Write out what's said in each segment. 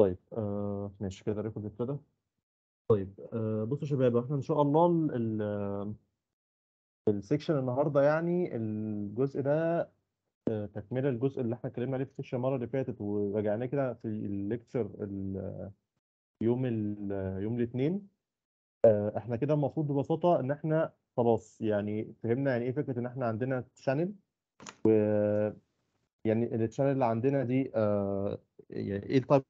طيب آه ماشي كده الريكورد ابتدى طيب آه بصوا يا شباب احنا ان شاء الله السكشن النهارده يعني الجزء ده آه تكمله الجزء اللي احنا اتكلمنا عليه في السكشن المره اللي فاتت ورجعناه كده في الليكتشر يوم يوم الاثنين آه احنا كده المفروض ببساطه ان احنا خلاص يعني فهمنا يعني ايه فكره ان احنا عندنا شانل و يعني الشانل اللي عندنا دي آه يعني ايه التايب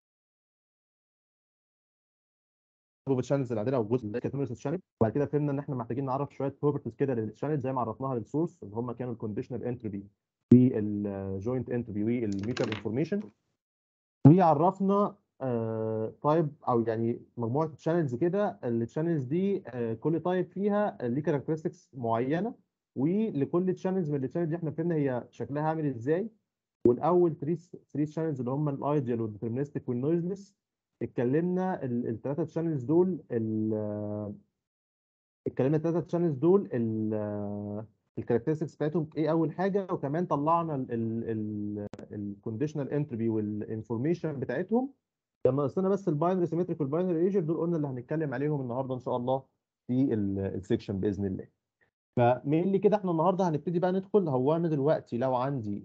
بتشانلز اللي عندنا والجزء اللي كانت تشانل وبعد كده فهمنا ان احنا محتاجين نعرف شويه بروبرتيز كده للتشانلز زي ما عرفناها للسورس اللي هم كانوا الكونديشنال انتروبي والجوينت انتروبي والميوتال انفورميشن وعرفنا تايب uh, او يعني مجموعه تشانلز كده التشانلز دي uh, كل تايب فيها ليه كاركترستكس معينه ولكل تشانلز من التشانلز دي احنا فهمنا هي شكلها عامل ازاي والاول 3 3 تشانلز اللي هم الايديال والديترمينستك والنويزلس اتكلمنا الثلاثه تشانلز دول اتكلمنا الثلاثه تشانلز دول الكاركترستكس بتاعتهم ايه اول حاجه وكمان طلعنا الكونديشنال انتربي والانفورميشن بتاعتهم لما قصنا بس الباينري سيمتريك والباينري ايجر دول قلنا اللي هنتكلم عليهم النهارده ان شاء الله في السكشن باذن الله اللي كده احنا النهارده هنبتدي بقى ندخل هو انا دلوقتي لو عندي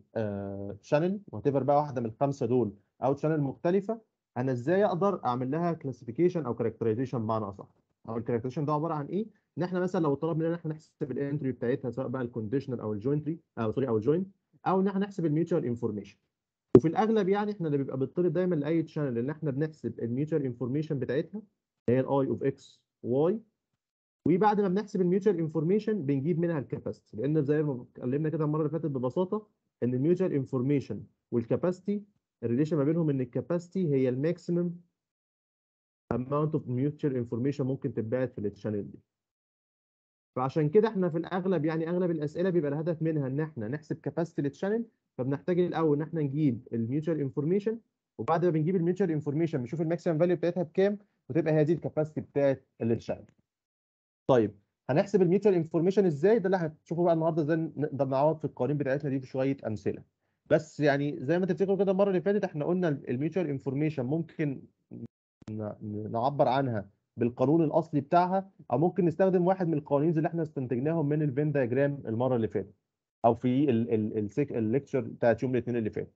شانل وات ايفر بقى واحده من الخمسه دول او شانل مختلفه انا ازاي اقدر اعمل لها كلاسيفيكيشن او كاركترايزيشن بمعنى اصح او الكاركترايزيشن ده عباره عن ايه ان احنا مثلا لو طلب مننا ان احنا نحسب الانتري بتاعتها سواء بقى الكونديشنال او الجوينتري او سوري او الجوينت او ان احنا نحسب الميوتشوال انفورميشن وفي الاغلب يعني احنا اللي بيبقى بيطلب دايما لاي تشانل ان احنا بنحسب الميوتشوال انفورميشن بتاعتها اللي هي الاي اوف اكس واي وبعد ما بنحسب الميوتشوال انفورميشن بنجيب منها الكاباسيتي لان زي ما اتكلمنا كده المره اللي فاتت ببساطه ان الميوتشوال انفورميشن والكاباسيتي الريليشن ما بينهم ان الكاباسيتي هي الماكسيمم اماونت اوف ميوتشر انفورميشن ممكن تتبعت في التشانل دي فعشان كده احنا في الاغلب يعني اغلب الاسئله بيبقى الهدف منها ان احنا نحسب كاباسيتي للتشانل فبنحتاج الاول ان احنا نجيب الميوتشر انفورميشن وبعد ما بنجيب الميوتشر انفورميشن بنشوف الماكسيمم فاليو بتاعتها بكام وتبقى هي دي الكاباسيتي بتاعت التشانل طيب هنحسب الميوتشر انفورميشن ازاي ده اللي هنشوفه بقى النهارده ازاي نقدر نعوض في القوانين بتاعتنا دي بشويه امثله بس يعني زي ما تفتكروا كده المره اللي فاتت احنا قلنا الميوتشوال انفورميشن ممكن نعبر عنها بالقانون الاصلي بتاعها او ممكن نستخدم واحد من القوانين اللي احنا استنتجناهم من الفين دايجرام المره اللي فاتت او في الليكتشر بتاعت يوم الاثنين اللي فات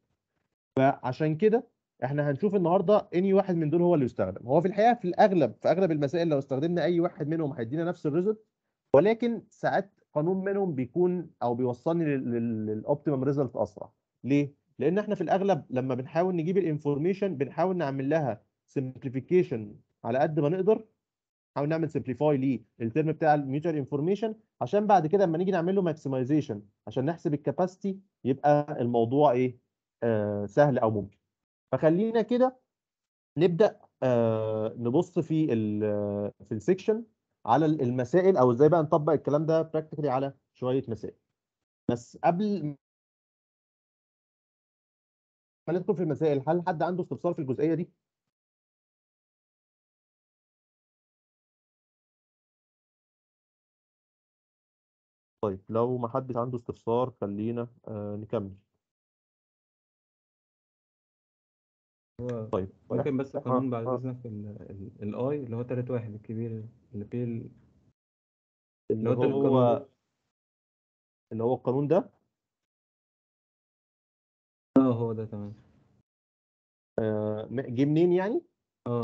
فعشان كده احنا هنشوف النهارده اني واحد من دول هو اللي يستخدم هو في الحقيقه في الاغلب في اغلب المسائل لو استخدمنا اي واحد منهم هيدينا نفس الريزلت ولكن ساعات قانون منهم بيكون او بيوصلني للاوبتيمم ريزلت اسرع ليه؟ لان احنا في الاغلب لما بنحاول نجيب الانفورميشن بنحاول نعمل لها سمبليفيكيشن على قد ما نقدر نحاول نعمل سمبليفاي ليه الترم بتاع الميوتشوال انفورميشن عشان بعد كده لما نيجي نعمل له ماكسمايزيشن عشان نحسب الكاباسيتي يبقى الموضوع ايه آه سهل او ممكن فخلينا كده نبدا آه نبص في الـ في السكشن على المسائل او ازاي بقى نطبق الكلام ده براكتيكلي على شويه مسائل بس قبل هندخل في المسائل هل حد عنده استفسار في الجزئيه دي؟ طيب لو ما حدش عنده استفسار خلينا آه، نكمل طيب ممكن بس قانون بعد آه. اذنك الاي اللي هو تالت واحد الكبير اللي فيه اللي هو اللي هو القانون ده ده تمام آه، جه منين يعني؟ اه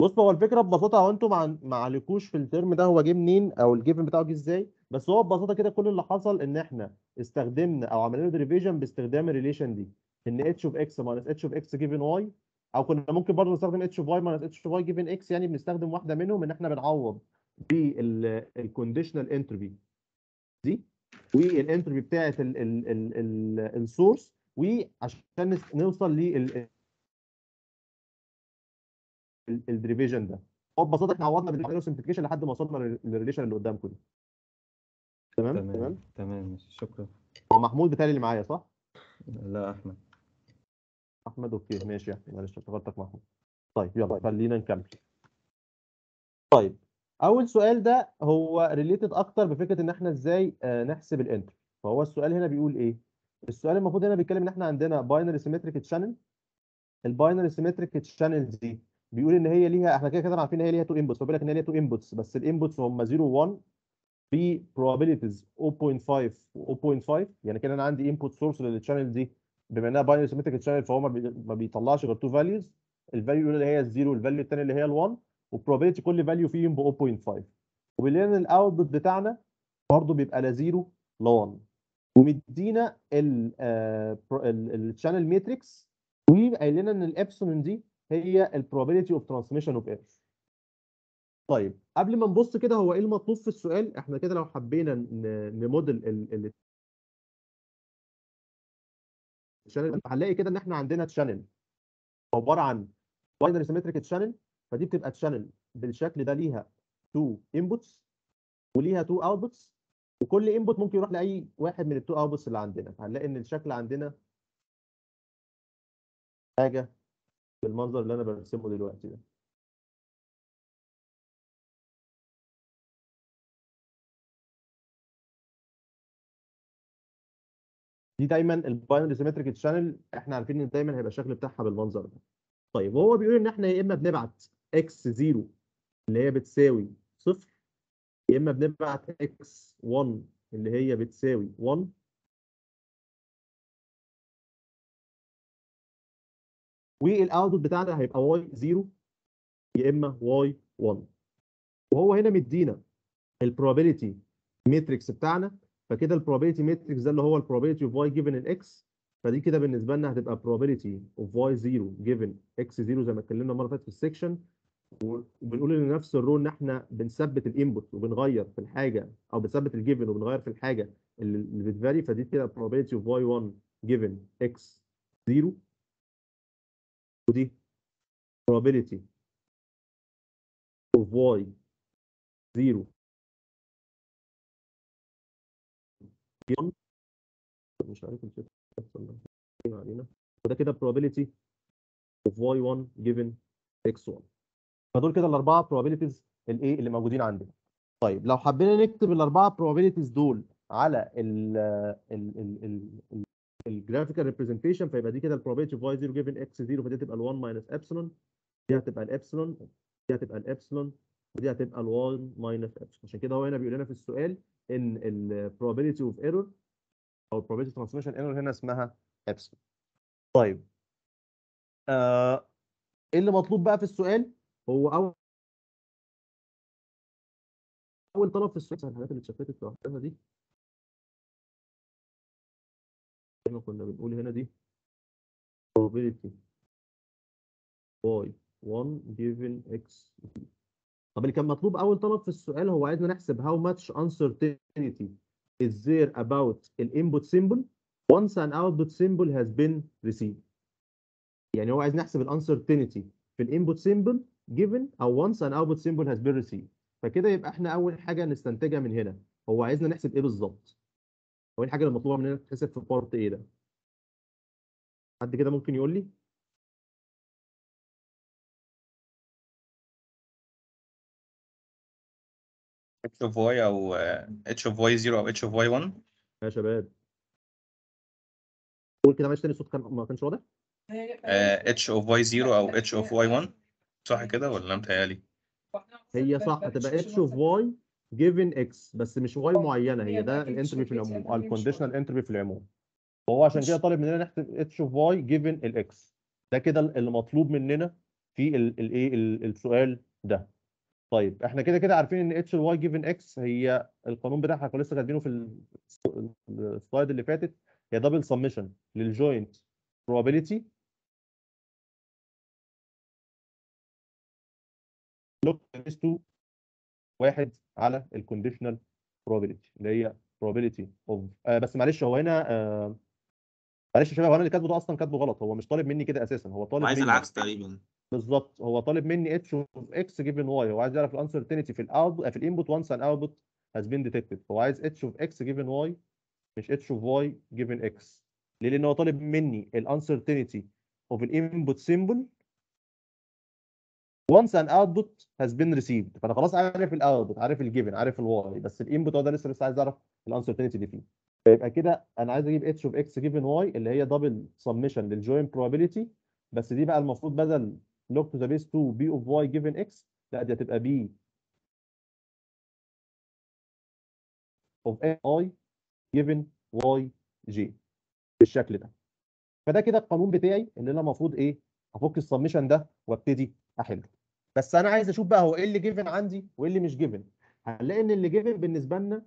بص هو الفكره ببساطه هو انتوا ما مع... عليكوش في الترم ده هو جه منين او الجيفن بتاعه جه ازاي بس هو ببساطه كده كل اللي حصل ان احنا استخدمنا او عملنا له باستخدام الريليشن دي ان اتش اوف اكس ماينس اتش اوف اكس جيفن واي او كنا ممكن برضه نستخدم اتش اوف واي ماينس اتش اوف واي جيفن اكس يعني بنستخدم واحده منهم ان احنا بنعوض بالكونديشنال انتروبي دي والانتروبي بتاعت السورس وعشان نوصل لل ده هو ببساطه احنا عوضنا بالريليشن وسمبليفيكيشن لحد ما وصلنا للريليشن اللي قدامكم دي تمام تمام تمام شكرا هو محمود بتاعي اللي معايا صح؟ لا احمد احمد اوكي ماشي يا احمد معلش افتكرتك محمود طيب يلا طيب. خلينا نكمل طيب اول سؤال ده هو ريليتد اكتر بفكره ان احنا ازاي آه، نحسب الانتر فهو السؤال هنا بيقول ايه السؤال المفروض هنا بيتكلم ان احنا عندنا باينري سيمتريك تشانل الباينري سيمتريك تشانل دي بيقول ان هي ليها احنا كده كده عارفين ان هي ليها تو انبوتس فبيقول لك ان هي ليها تو انبوتس بس الانبوتس هم 0 و1 في probabilities 0.5 و 0.5 يعني كده انا عندي انبوت سورس للتشانل دي بما انها باينري سيمتريك تشانل فهو ما بيطلعش غير تو فاليوز الفاليو الاولى اللي هي الزيرو والفاليو الثانيه اللي هي ال1 وبروبابيلتي كل فاليو فيهم ب 0.5 وبالليل ان الاوتبوت بتاعنا برضه بيبقى لا زيرو لا 1 ومدينا الشانل آه، matrix وقايل لنا ان الابسلون دي هي البروبابيلتي اوف ترانسميشن اوف ايرور طيب قبل ما نبص كده هو ايه المطلوب في السؤال احنا كده لو حبينا نموديل الشانل هنلاقي كده ان احنا عندنا تشانل عباره عن باينري سيمتريك تشانل فدي بتبقى تشانل بالشكل ده ليها تو انبوتس وليها تو اوتبوتس وكل انبوت ممكن يروح لاي واحد من التو اوتبوتس اللي عندنا هنلاقي ان الشكل عندنا حاجه بالمنظر اللي انا برسمه دلوقتي ده دي دايما الباينري سيمتريك شانل احنا عارفين ان دايما هيبقى الشكل بتاعها بالمنظر ده طيب وهو بيقول ان احنا يا اما بنبعت اكس 0 اللي هي بتساوي صفر يا اما بنبعت x1 اللي هي بتساوي 1 والاوتبوت بتاعنا هيبقى y 0 يا اما y 1 وهو هنا مدينا البروبابيلتي ماتريكس بتاعنا فكده البروبابيلتي ماتريكس ده اللي هو البروبابيلتي اوف y جيفن الاكس فدي كده بالنسبه لنا هتبقى probability of y0 given x0 زي ما اتكلمنا المره اللي فاتت في السكشن وبنقول ان نفس الرول ان احنا بنثبت الانبوت وبنغير في الحاجه او بنثبت الجيفن وبنغير في الحاجه اللي بتفاري فدي كده probability of y1 given x 0 ودي probability of y 0 مش عارف الفكره إيه علينا وده كده probability of y1 given x1 فدول كده الاربعه probabilities الايه اللي موجودين عندنا طيب لو حبينا نكتب الاربعه probabilities دول على الجرافيكال ريبريزنتيشن فيبقى دي كده البروبابيلتي اوف واي 0 جيفن اكس 0 فدي هتبقى ال1 ماينس ابسلون دي هتبقى الابسلون دي هتبقى الابسلون ودي هتبقى ال1 ماينس ابسلون عشان كده هو هنا بيقول لنا في السؤال ان البروبابيلتي اوف ايرور او البروبابيلتي ترانسميشن ايرور هنا اسمها ابسلون طيب آه، ايه اللي مطلوب بقى في السؤال هو اول اول طلب في السويس الحاجات اللي اتشفتت لوحدها دي زي ما كنا بنقول هنا دي probability y 1 given x طب اللي كان مطلوب اول طلب في السؤال هو عايزنا نحسب how much uncertainty is there about the input symbol once an output symbol has been received يعني هو عايز نحسب الانسرتينيتي في الانبوت سيمبل given او once an output symbol has been received فكده يبقى احنا اول حاجه نستنتجها من هنا هو عايزنا نحسب ايه بالظبط هو الحاجه اللي مطلوبه مننا تتحسب في بارت ايه ده حد كده ممكن يقول لي اتش اوف واي او اتش اوف واي 0 او اتش اوف واي 1 يا شباب قول كده معلش تاني الصوت كان ما كانش واضح اتش اوف واي 0 او اتش اوف واي 1 صح كده ولا انا متهيألي؟ هي صح تبقى اتش اوف واي جيفن اكس بس مش واي معينه هي ده الانترفيو اه، في العموم الكونديشنال انترفيو في العموم وهو عشان كده طالب مننا نحسب اتش اوف واي جيفن الاكس ده كده اللي مطلوب مننا في الايه السؤال ده طيب احنا كده كده عارفين ان اتش واي جيفن اكس هي القانون بتاعها كنا لسه كاتبينه في السلايد اللي فاتت هي دبل سمشن للجوينت probability لوك اس 2 واحد على الكونديشنال probability اللي هي probability of آه بس معلش هو هنا آه معلش يا شباب هو انا اللي كاتبه ده اصلا كاتبه غلط هو مش طالب مني كده اساسا هو طالب عايز العكس تقريبا بالظبط هو طالب مني اتش اوف اكس جيفن واي هو عايز يعرف الانسرتينتي في الاوت في الانبوت وانس ان اوتبوت هاز بين ديتكتد هو عايز اتش اوف اكس جيفن واي مش اتش اوف واي جيفن اكس ليه لان هو طالب مني الانسرتينتي اوف الانبوت سيمبل وانس ان اوتبوت هاز بين ريسيفد فانا خلاص عارف الاوتبوت عارف الجيفن عارف الواي بس الانبوت هو ده لسه لسه عايز اعرف الانسرتينتي اللي فيه فيبقى كده انا عايز اجيب اتش اوف اكس جيفن واي اللي هي دبل سمشن للجوين بروبابيلتي بس دي بقى المفروض بدل لوك تو ذا بيس 2 بي اوف واي جيفن اكس لا دي هتبقى بي اوف اي جيفن واي جي بالشكل ده فده كده القانون بتاعي اللي انا المفروض ايه افك السمشن ده وابتدي احله بس انا عايز اشوف بقى هو ايه اللي جيفن عندي وايه اللي مش جيفن هنلاقي ان اللي جيفن بالنسبه لنا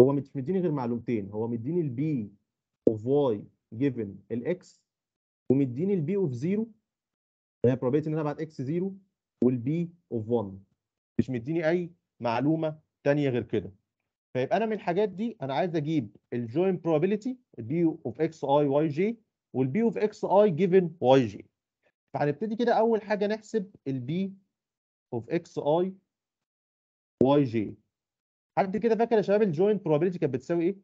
هو مش مديني غير معلومتين هو مديني البي اوف واي جيفن الاكس ومديني البي اوف زيرو هي probability ان انا ابعت اكس زيرو والبي اوف 1 مش مديني اي معلومه ثانيه غير كده فيبقى انا من الحاجات دي انا عايز اجيب الجوين probability البي اوف اكس اي واي جي والبي اوف اكس اي جيفن واي جي فهنبتدي كده اول حاجه نحسب البي اوف x i y j حد كده فاكر يا شباب الجوينت probability كانت بتساوي ايه؟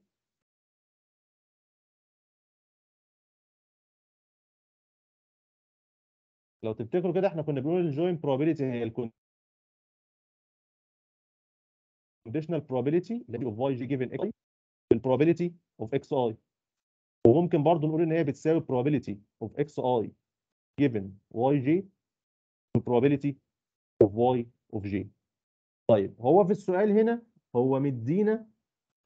لو تفتكروا كده احنا كنا بنقول الجوينت probability هي الكون conditional probability of j given x i probability of x i وممكن برضه نقول ان هي بتساوي probability of x i given y j probability اوف واي اوف جي طيب هو في السؤال هنا هو مدينا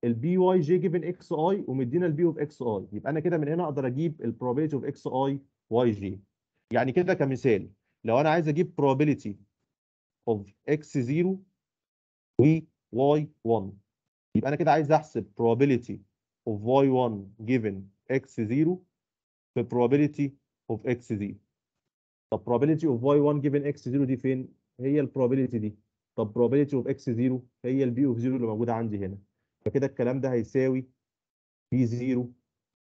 البي واي جي جيفن اكس اي ومدينا البي اوف اكس اي يبقى انا كده من هنا اقدر اجيب البروبابيلتي اوف اكس اي واي جي يعني كده كمثال لو انا عايز اجيب probability of x0 و y1 يبقى انا كده عايز احسب probability of y1 given x0 في probability of x0 طب probability of y1 given x0 دي فين؟ هي البروبابيلتي دي طب probability of x0 هي البي اوف 0 اللي موجوده عندي هنا فكده الكلام ده هيساوي بي 0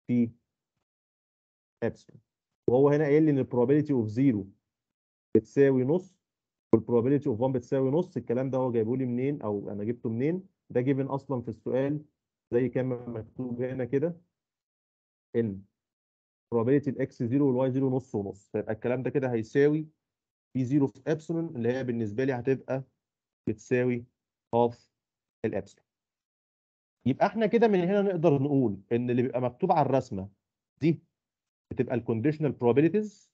في ابسلون وهو هنا قايل لي ان probability of 0 بتساوي نص والبروبابيلتي of 1 بتساوي نص الكلام ده هو جايبه لي منين او انا جبته منين ده جيفن اصلا في السؤال زي كما مكتوب هنا كده ان probability الاكس 0 والواي 0 نص ونص فيبقى الكلام ده كده هيساوي في زيرو في ابسلون اللي هي بالنسبه لي هتبقى بتساوي هاف الابسلون يبقى احنا كده من هنا نقدر نقول ان اللي بيبقى مكتوب على الرسمه دي بتبقى الكونديشنال بروبابيلتيز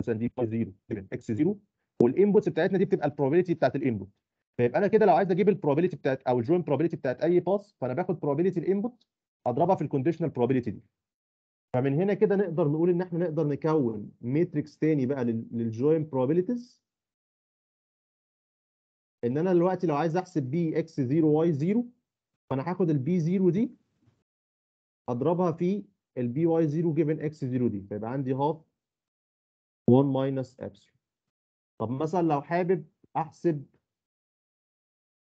مثلا دي 0 اكس 0 والانبوتس بتاعتنا دي بتبقى البروبابيلتي بتاعت الانبوت فيبقى انا كده لو عايز اجيب البروبابيلتي بتاعت او الجوين بروبابيلتي بتاعت اي باس فانا باخد بروبابيلتي الانبوت اضربها في الكونديشنال بروبابيلتي دي فمن هنا كده نقدر نقول ان احنا نقدر نكون ماتريكس تاني بقى للجوين بروبابيلتيز ان انا دلوقتي لو عايز احسب بي اكس 0 واي 0 فانا هاخد البي 0 دي اضربها في البي واي 0 جيفن اكس 0 دي فيبقى عندي هاف 1 ماينس ابسلون طب مثلا لو حابب احسب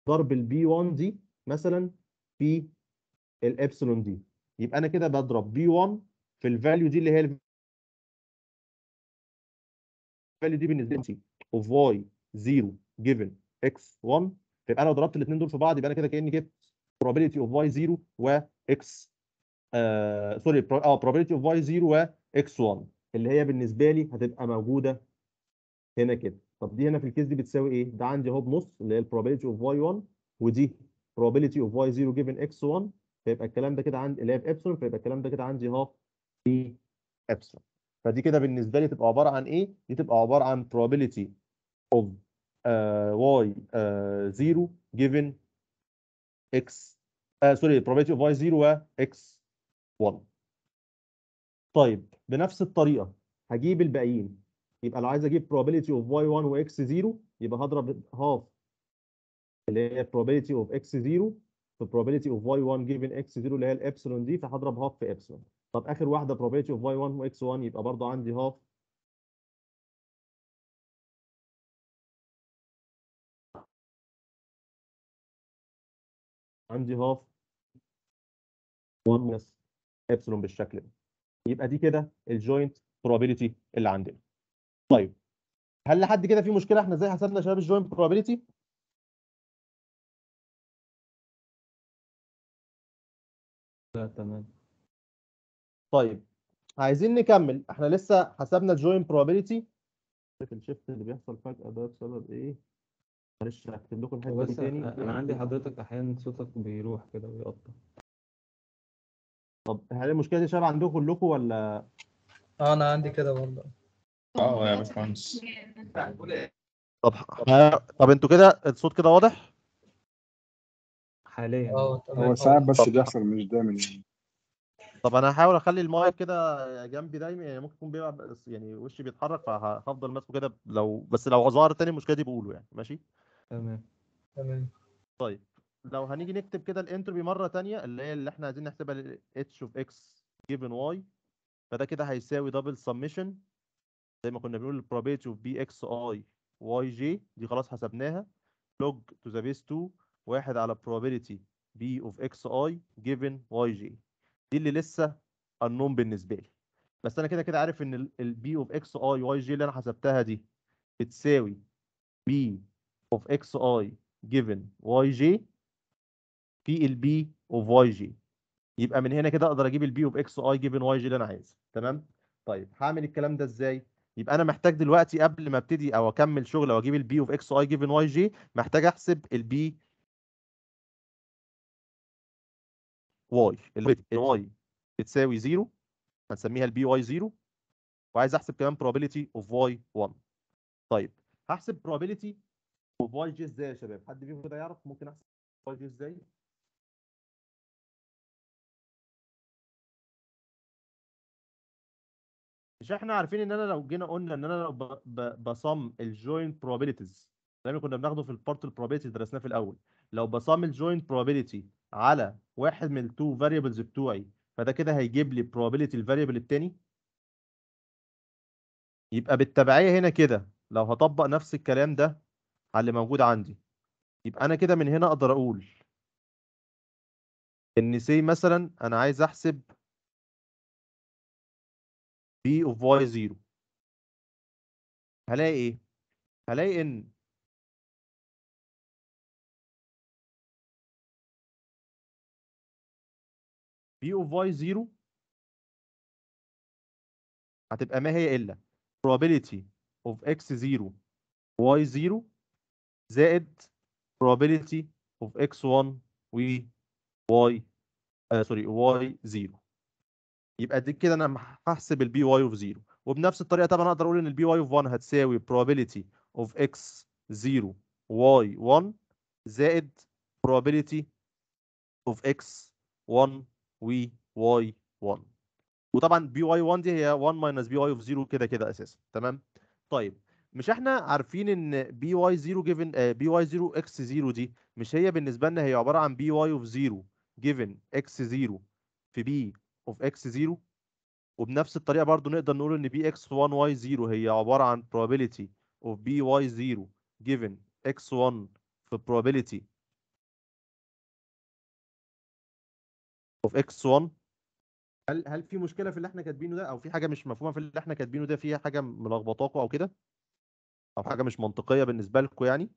ضرب البي 1 دي مثلا في الابسلون دي يبقى انا كده بضرب بي 1 في الفاليو دي اللي هي الفاليو دي بالنسبه لي اوف واي 0 جيفن اكس 1 يبقى انا لو ضربت الاثنين دول في بعض يبقى انا كده كاني جبت probability of y 0 و x سوري آه،, اه probability of y 0 و x 1 اللي هي بالنسبه لي هتبقى موجوده هنا كده طب دي هنا في الكيس دي بتساوي ايه؟ ده عندي اهو بنص اللي هي probability of y1 ودي probability of y0 given x1 فيبقى الكلام ده كده عندي اللي هي في ابسلون فيبقى الكلام ده كده عندي هاف في ابسلون فدي كده بالنسبه لي تبقى عباره عن ايه دي تبقى عباره عن probability of uh, y 0 آه، uh, given x سوري آه، uh, probability of y 0 و x 1 طيب بنفس الطريقه هجيب الباقيين يبقى لو عايز اجيب probability of y1 و x0 يبقى هضرب half اللي هي probability of x0 في probability of y1 given x0 اللي هي الابسلون دي فهضرب half في epsilon طب اخر واحده probability of y1 و x1 يبقى برضه عندي half عندي half 1 minus epsilon بالشكل ده يبقى دي كده الجوينت probability اللي عندنا طيب هل لحد كده في مشكله احنا ازاي حسبنا شباب الجوينت probability لا تمام طيب عايزين نكمل احنا لسه حسبنا الجوين probability الشيفت اللي بيحصل فجأة ده بسبب ايه؟ معلش هكتب لكم الحتة دي تاني انا عندي حضرتك احيانا صوتك بيروح كده ويقطع طب هل المشكلة دي شبه عندكم كلكم ولا؟ اه انا عندي كده برضه اه يا باشمهندس طب طب انتوا كده الصوت كده واضح؟ حاليا اه هو ساعات بس بيحصل مش دايما يعني. طب انا هحاول اخلي المايك طيب. كده جنبي دايما يعني ممكن يكون بيلعب بس يعني وشي بيتحرك فهفضل ماسكه كده لو بس لو ظهر تاني المشكله دي بقوله يعني ماشي تمام تمام طيب لو هنيجي نكتب كده الانتروبي مره تانية اللي هي اللي احنا عايزين نحسبها اتش اوف اكس جيفن واي فده كده هيساوي دبل سميشن زي ما كنا بنقول البروبيتي اوف بي اكس اي واي جي دي خلاص حسبناها لوج تو ذا بيس 2 واحد على probability اكس of xi واي yj دي اللي لسه النوم بالنسبه لي بس انا كده كده عارف ان البي اوف اكس اي واي جي اللي انا حسبتها دي بتساوي بي اوف اكس اي جيفن واي جي في البي اوف واي جي يبقى من هنا كده اقدر اجيب البي اوف اكس اي جيفن واي جي اللي انا عايزها تمام طيب هعمل الكلام ده ازاي يبقى انا محتاج دلوقتي قبل ما ابتدي او اكمل شغل او اجيب البي اوف اكس اي جيفن واي جي محتاج احسب البي واي الواي بتساوي 0 هنسميها البي واي 0 وعايز احسب كمان probability of y1 طيب هحسب probability of yj ازاي يا شباب حد فيكم كده يعرف ممكن احسب yj ازاي مش احنا عارفين ان انا لو جينا قلنا ان انا لو بصم الجوينت probabilities الكلام اللي كنا بناخده في البارت البروبابيلتي درسناه في الاول لو بصم الجوينت probability على واحد من التو فاريبلز بتوعي فده كده هيجيب لي probability الفاريبل التاني يبقى بالتبعية هنا كده لو هطبق نفس الكلام ده على اللي موجود عندي يبقى أنا كده من هنا أقدر أقول إن سي مثلا أنا عايز أحسب P of Y 0 هلاقي إيه؟ هلاقي إن بي اوف واي 0 هتبقى ما هي الا probability of x 0 y 0 زائد probability of x1 و y آه سوري y 0 يبقى دي كده انا هحسب البي واي اوف 0 وبنفس الطريقه طبعا اقدر اقول ان البي واي اوف 1 هتساوي probability of x 0 y 1 زائد probability of x 1 و واي 1 وطبعا بي واي 1 دي هي 1 ماينس بي واي اوف 0 كده كده اساسا تمام طيب مش احنا عارفين ان بي واي 0 جيفن آه، بي واي 0 اكس 0 دي مش هي بالنسبه لنا هي عباره عن بي واي اوف 0 جيفن اكس 0 في بي اوف اكس 0 وبنفس الطريقه برضو نقدر نقول ان بي اكس 1 واي 0 هي عباره عن probability of بي واي 0 جيفن اكس 1 في probability اوف اكس 1 هل هل في مشكله في اللي احنا كاتبينه ده او في حاجه مش مفهومه في اللي احنا كاتبينه ده فيها حاجه ملخبطاكوا او كده او حاجه مش منطقيه بالنسبه لكم يعني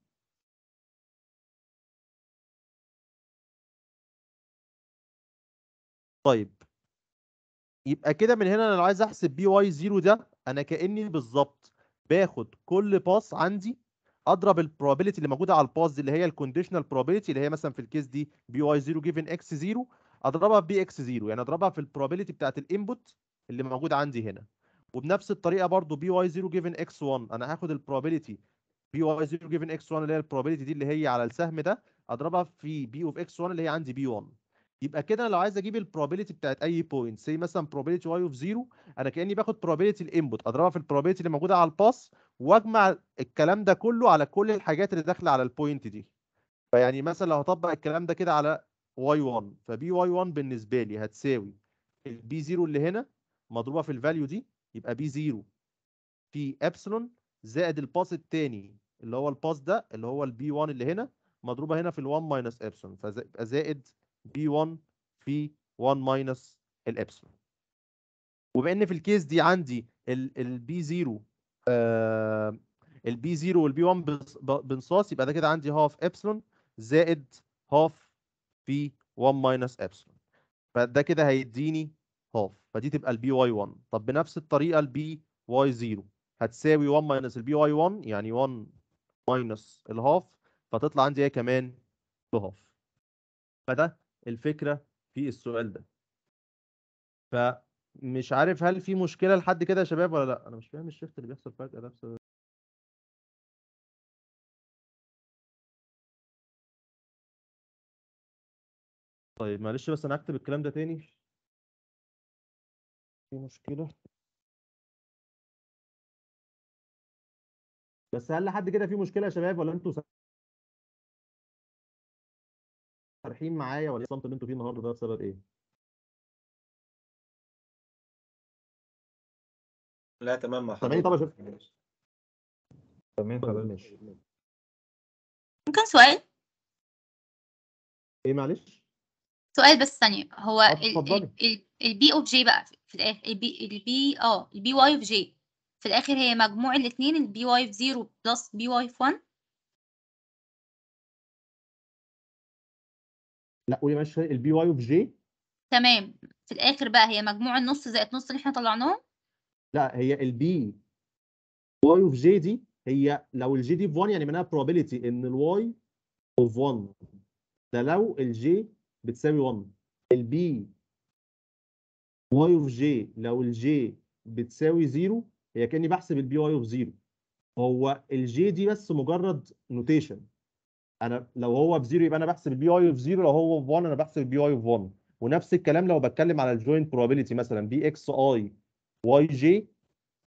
طيب يبقى كده من هنا انا لو عايز احسب بي واي 0 ده انا كاني بالظبط باخد كل باس عندي اضرب البروبابيلتي اللي موجوده على الباس دي اللي هي الكونديشنال بروبابيلتي اللي هي مثلا في الكيس دي بي واي 0 جيفن اكس 0 اضربها في بي اكس 0 يعني اضربها في البروبابيلتي بتاعت الانبوت اللي موجود عندي هنا وبنفس الطريقه برضو بي واي 0 جيفن اكس 1 انا هاخد البروبابيلتي بي واي 0 جيفن اكس 1 اللي هي البروبابيلتي دي اللي هي على السهم ده اضربها في بي اوف اكس 1 اللي هي عندي بي 1 يبقى كده انا لو عايز اجيب البروبابيلتي بتاعت اي بوينت سي مثلا بروبابيلتي واي اوف 0 انا كاني باخد بروبابيلتي الانبوت اضربها في البروبابيلتي اللي موجوده على الباس واجمع الكلام ده كله على كل الحاجات اللي داخله على البوينت دي فيعني مثلا لو هطبق الكلام ده كده على واي 1 فبي واي 1 بالنسبه لي هتساوي البي 0 اللي هنا مضروبه في الفاليو دي يبقى بي 0 في ابسلون زائد الباس الثاني اللي هو الباس ده اللي هو البي 1 اللي هنا مضروبه هنا في ال1 ماينس ابسلون فيبقى زائد بي 1 في 1 ماينس الابسلون وبما ان في الكيس دي عندي البي 0 آه، البي 0 والبي 1 بنصاص يبقى ده كده عندي هاف ابسلون زائد هاف في 1 ماينس ابسلون فده كده هيديني هاف فدي تبقى البي واي 1 طب بنفس الطريقه البي واي 0 هتساوي 1 ماينس البي واي 1 يعني 1 ماينس الهاف فتطلع عندي هي إيه كمان بهاف فده الفكره في السؤال ده فمش عارف هل في مشكله لحد كده يا شباب ولا لا انا مش فاهم الشفت اللي بيحصل فجاه ده طيب معلش بس انا هكتب الكلام ده تاني في مشكله بس هل لحد كده في مشكله يا شباب ولا انتوا فرحين معايا ولا الصمت اللي انتوا فيه النهارده ده بسبب ايه؟ لا تمام مع إيه، حضرتك طبعا شوف تمام خلاص ماشي ممكن سؤال؟ ايه معلش؟ سؤال بس ثانية هو البي اوف جي بقى في الاخر البي البي اه البي واي اوف جي في الاخر هي مجموع الاثنين البي واي اوف 0 بلس بي واي اوف 1 لا قولي معلش البي واي اوف جي تمام في الاخر بقى هي مجموع النص زائد نص اللي احنا طلعناهم لا هي البي واي اوف جي دي هي لو الجي دي في 1 يعني معناها probability ان الواي اوف 1 ده لو الجي بتساوي 1 البي واي اوف جي لو الجي بتساوي 0 هي كاني بحسب البي واي اوف 0 هو الجي دي بس مجرد نوتيشن انا لو هو ب 0 يبقى انا بحسب البي واي اوف 0 لو هو ب 1 انا بحسب البي واي اوف 1 ونفس الكلام لو بتكلم على الجوينت بروبابيلتي مثلا بي اكس اي واي جي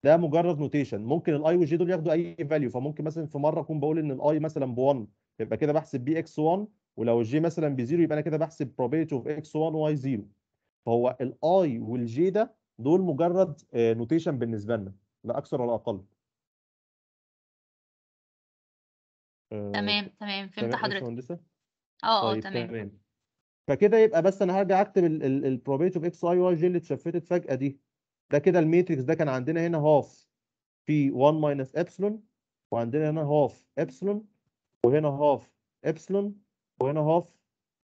ده مجرد نوتيشن ممكن الاي والجي دول ياخدوا اي فاليو فممكن مثلا في مره اكون بقول ان الاي مثلا ب 1 يبقى كده بحسب بي اكس 1 ولو الجي مثلا بزيرو يبقى انا كده بحسب probability of x1 y0 فهو الاي والجي ده دول مجرد نوتيشن آه، بالنسبه لنا لا اكثر ولا اقل آه، تمام تمام فهمت حضرتك اه اه طيب، تمام فكده يبقى بس انا هرجع اكتب البروبيتي اوف اكس اي واي جي اللي اتشفتت فجاه دي ده كده الماتريكس ده كان عندنا هنا هاف في 1 ماينس ابسلون وعندنا هنا هاف ابسلون وهنا هاف ابسلون وهنا هاف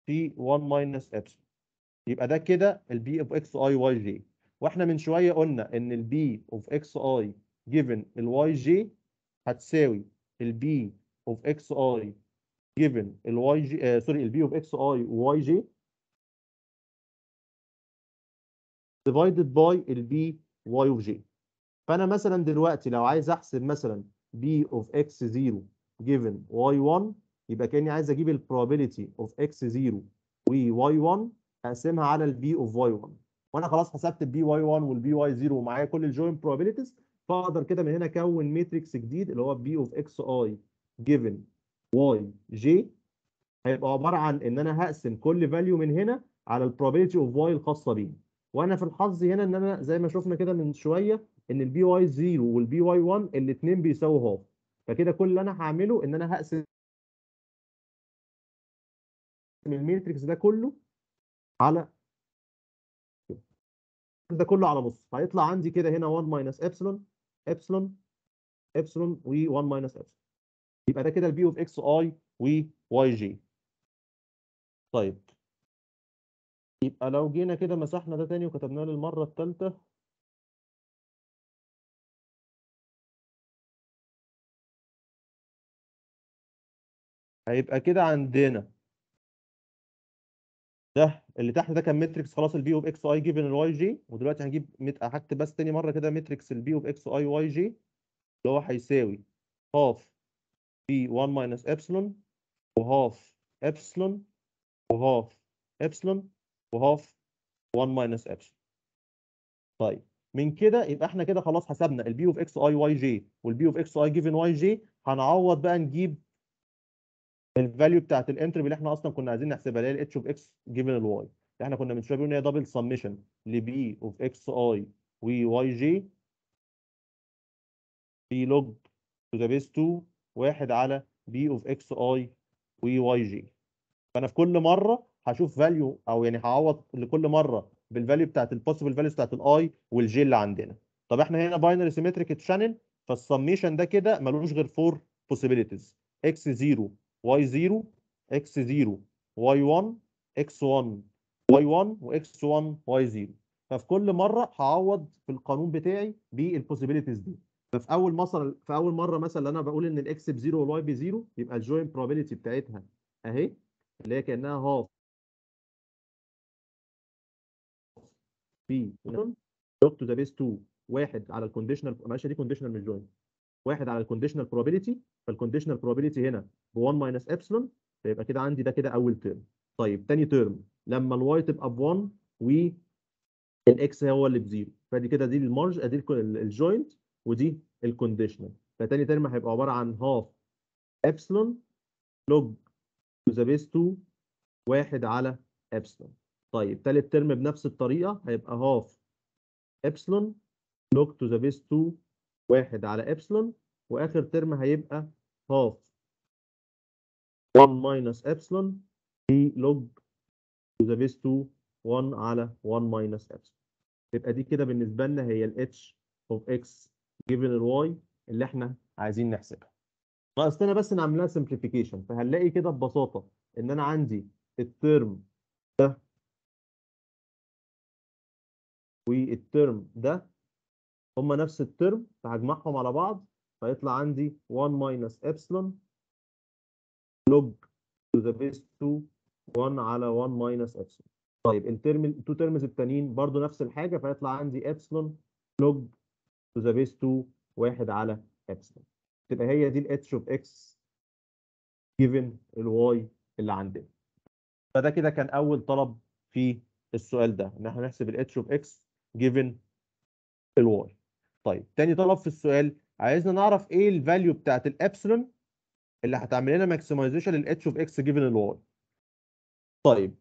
في 1 ماينس ابسلون يبقى ده كده البي اوف اكس اي واي جي واحنا من شويه قلنا ان البي اوف اكس اي جيفن الواي جي هتساوي البي اوف اكس اي جيفن الواي جي سوري البي اوف اكس اي واي جي ديفايدد باي البي واي اوف جي فانا مثلا دلوقتي لو عايز احسب مثلا بي اوف اكس 0 جيفن واي 1 يبقى كاني عايز اجيب البروبابيلتي اوف اكس 0 وواي 1 اقسمها على البي اوف واي 1 وانا خلاص حسبت البي واي 1 والبي واي 0 ومعايا كل الجوين بروبابيلتيز فاقدر كده من هنا اكون ماتريكس جديد اللي هو بي اوف اكس اي جيفن واي جي هيبقى عباره عن ان انا هقسم كل فاليو من هنا على البروبابيلتي اوف واي الخاصه بيه وانا في الحظ هنا ان انا زي ما شفنا كده من شويه ان البي واي 0 والبي واي 1 الاثنين بيساووا هاف فكده كل اللي انا هعمله ان انا هقسم من الميتريكس ده كله على ده كله على بص هيطلع عندي كده هنا 1 ماينس ابسلون ابسلون ابسلون و1 ماينس ابسلون يبقى ده كده البي اوف اكس اي وواي جي طيب يبقى لو جينا كده مسحنا ده تاني وكتبناه للمره الثالثه هيبقى كده عندنا ده اللي تحت ده كان ماتريكس خلاص البي اوف اكس اي جيفن الواي جي ودلوقتي هنجيب هكتب بس تاني مره كده ماتريكس البي اوف اكس اي واي جي اللي هو هيساوي هاف بي 1 ماينس ابسلون وهاف ابسلون وهاف ابسلون وهاف 1 ماينس ابسلون طيب من كده يبقى احنا كده خلاص حسبنا البي اوف اكس اي واي جي والبي اوف اكس اي جيفن واي جي هنعوض بقى نجيب الفاليو بتاعت الانتربي اللي احنا اصلا كنا عايزين نحسبها اللي هي الاتش اوف اكس جيفن الواي اللي احنا كنا بنشوفها ان هي دبل سميشن لبي اوف اكس اي وواي جي بي لوج تو ذا بيس 2 واحد على بي اوف اكس اي وواي جي فانا في كل مره هشوف فاليو او يعني هعوض لكل مره بالفاليو بتاعت البوسيبل فاليوز بتاعت الاي والجي اللي عندنا طب احنا هنا باينري سيمتريك تشانل فالسميشن ده كده ملوش غير فور بوسيبيليتيز اكس 0 y0 x0 y1 x1 y1 x 1 y0 ففي كل مره هعوض في القانون بتاعي بالبوسيبيليتيز دي ففي اول مثلا في اول مره مثلا اللي انا بقول ان الاكس ب 0 والواي ب 0 يبقى الجوينت بروبابيلتي بتاعتها اهي اللي هي كانها هاف في ذا 2 واحد على الكونديشنال ماشي دي كونديشنال مش جوينت واحد على الكونديشنال بروبابيلتي فالكونديشنال بروبابيلتي هنا ب 1 ماينس ابسلون فيبقى كده عندي ده كده اول ترم طيب تاني ترم لما الواي تبقى ب 1 والاكس هو اللي بزيرو فدي كده دي المارج ادي الجوينت ودي الكونديشنال فتاني ترم هيبقى عباره عن هاف ابسلون لوج تو ذا بيس 2 واحد على ابسلون طيب تالت ترم بنفس الطريقه هيبقى هاف ابسلون لوج تو ذا بيس 2 واحد على إبسلون وآخر ترم هيبقى هاف 1 ماينس إبسلون في لوج تو ذا بيس 2 1 على 1 ماينس إبسلون تبقى دي كده بالنسبة لنا هي الاتش h of x given y اللي احنا عايزين نحسبها ناقصنا بس نعمل لها فهنلاقي كده ببساطة إن أنا عندي الترم ده والترم ده هم نفس الترم فهجمعهم على بعض فيطلع عندي 1 ماينس ابسلون لوج تو ذا بيس 2 1 على 1 ماينس ابسلون طيب الترم التو ترمز التانيين برضو نفس الحاجه فيطلع عندي ابسلون لوج تو ذا بيس 2 1 على ابسلون تبقى هي دي الاتش اوف اكس جيفن الواي اللي عندنا فده كده كان اول طلب في السؤال ده ان احنا نحسب الاتش اوف اكس جيفن الواي طيب تاني طلب في السؤال عايزنا نعرف ايه الفاليو بتاعت الابسلون اللي هتعمل لنا ماكسمايزيشن للاتش اوف اكس جيفن الواي طيب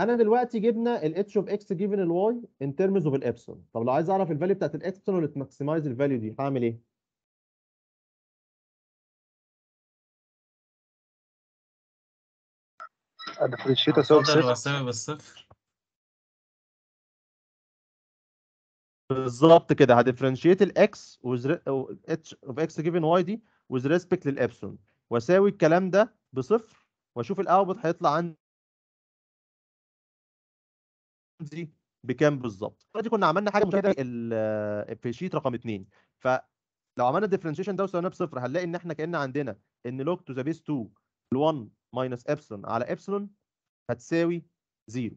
انا دلوقتي جبنا الاتش اوف اكس جيفن الواي ان ترمز اوف الابسلون طب لو عايز اعرف الفاليو بتاعت الابسلون اللي تماكسمايز الفاليو دي هعمل ايه الديفرنشيت اساوي بالصفر بالظبط كده هديفرنشيت الاكس اتش اوف اكس جيفن واي دي وذ ريسبكت للابسون واساوي الكلام ده بصفر واشوف الاوتبوت هيطلع عندي بكام بالظبط دلوقتي كنا عملنا حاجه مشابهه في شيت رقم 2 فلو عملنا الديفرنشيشن ده وسويناه بصفر هنلاقي ان احنا كان عندنا ان لوج تو ذا بيس 2 ال1 ماينس ابسلون على ابسلون هتساوي 0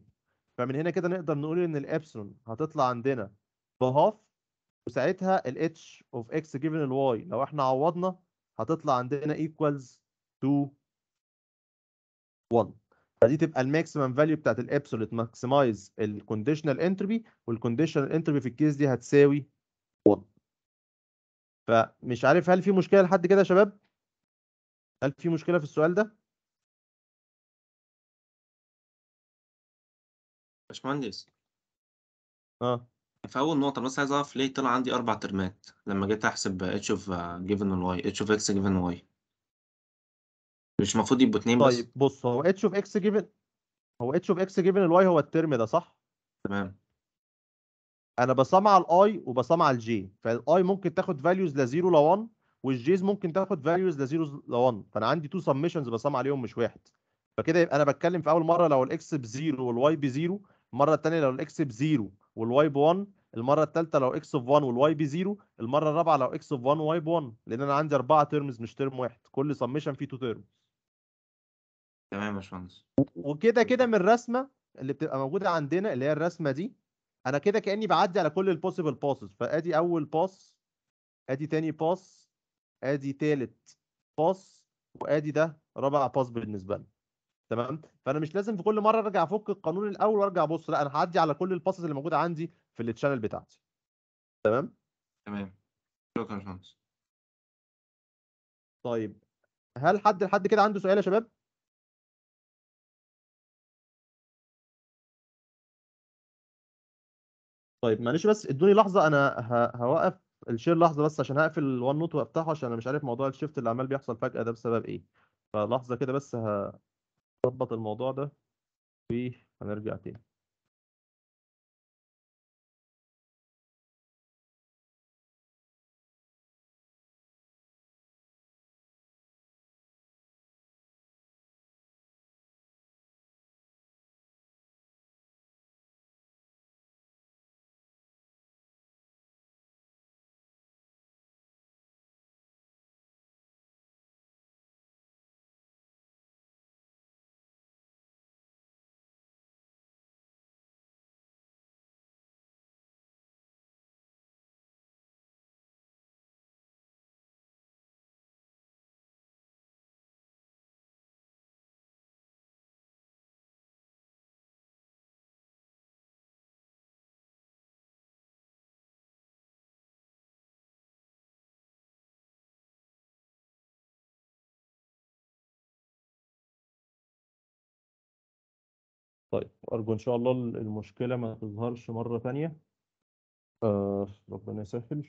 فمن هنا كده نقدر نقول ان الابسلون هتطلع عندنا بهاف وساعتها الاتش اوف اكس جيفن الواي لو احنا عوضنا هتطلع عندنا ايكوالز تو 1 فدي تبقى الماكسيمم فاليو بتاعت الابسولوت ماكسمايز الكونديشنال انتربي والكونديشنال انتربي في الكيس دي هتساوي 1 فمش عارف هل في مشكله لحد كده يا شباب هل في مشكله في السؤال ده باشمهندس اه في اول نقطه بس عايز اعرف ليه طلع عندي اربع ترمات لما جيت احسب اتش اوف جيفن واي اتش اوف اكس جيفن واي مش المفروض يبقوا اتنين بس طيب بص هو اتش اوف اكس جيفن هو اتش اوف اكس جيفن الواي هو الترم ده صح تمام انا بصمع الاي وبصمع الجي فالاي ممكن تاخد فاليوز ل 0 ل 1 والجيز ممكن تاخد فاليوز ل 0 ل 1 فانا عندي تو سميشنز بصمع عليهم مش واحد فكده يبقى انا بتكلم في اول مره لو الاكس بزيرو والواي بزيرو المره الثانيه لو الاكس بزيرو والواي ب 1 المره الثالثه لو اكس اوف 1 والواي ب 0 المره الرابعه لو اكس اوف 1 وواي ب 1 لان انا عندي اربعه تيرمز مش ترم واحد كل سمشن فيه تو تيرمز تمام يا باشمهندس وكده كده من الرسمه اللي بتبقى موجوده عندنا اللي هي الرسمه دي انا كده كاني بعدي على كل البوسيبل باسز فادي اول باس ادي تاني باس ادي تالت باس وادي ده رابع باس بالنسبه لنا تمام فانا مش لازم في كل مره ارجع افك القانون الاول وارجع ابص لا انا هعدي على كل الباسز اللي موجوده عندي في التشانل بتاعتي تمام تمام شكرا يا باشمهندس طيب هل حد لحد كده عنده سؤال يا شباب طيب معلش بس ادوني لحظه انا هوقف الشير لحظه بس عشان هقفل الون نوت وافتحه عشان انا مش عارف موضوع الشيفت اللي عمال بيحصل فجاه ده بسبب ايه فلحظه كده بس ه... نظبط الموضوع ده وهنرجع تاني أرجو إن شاء الله المشكلة ما تظهرش مرة تانية آه ربنا يسهل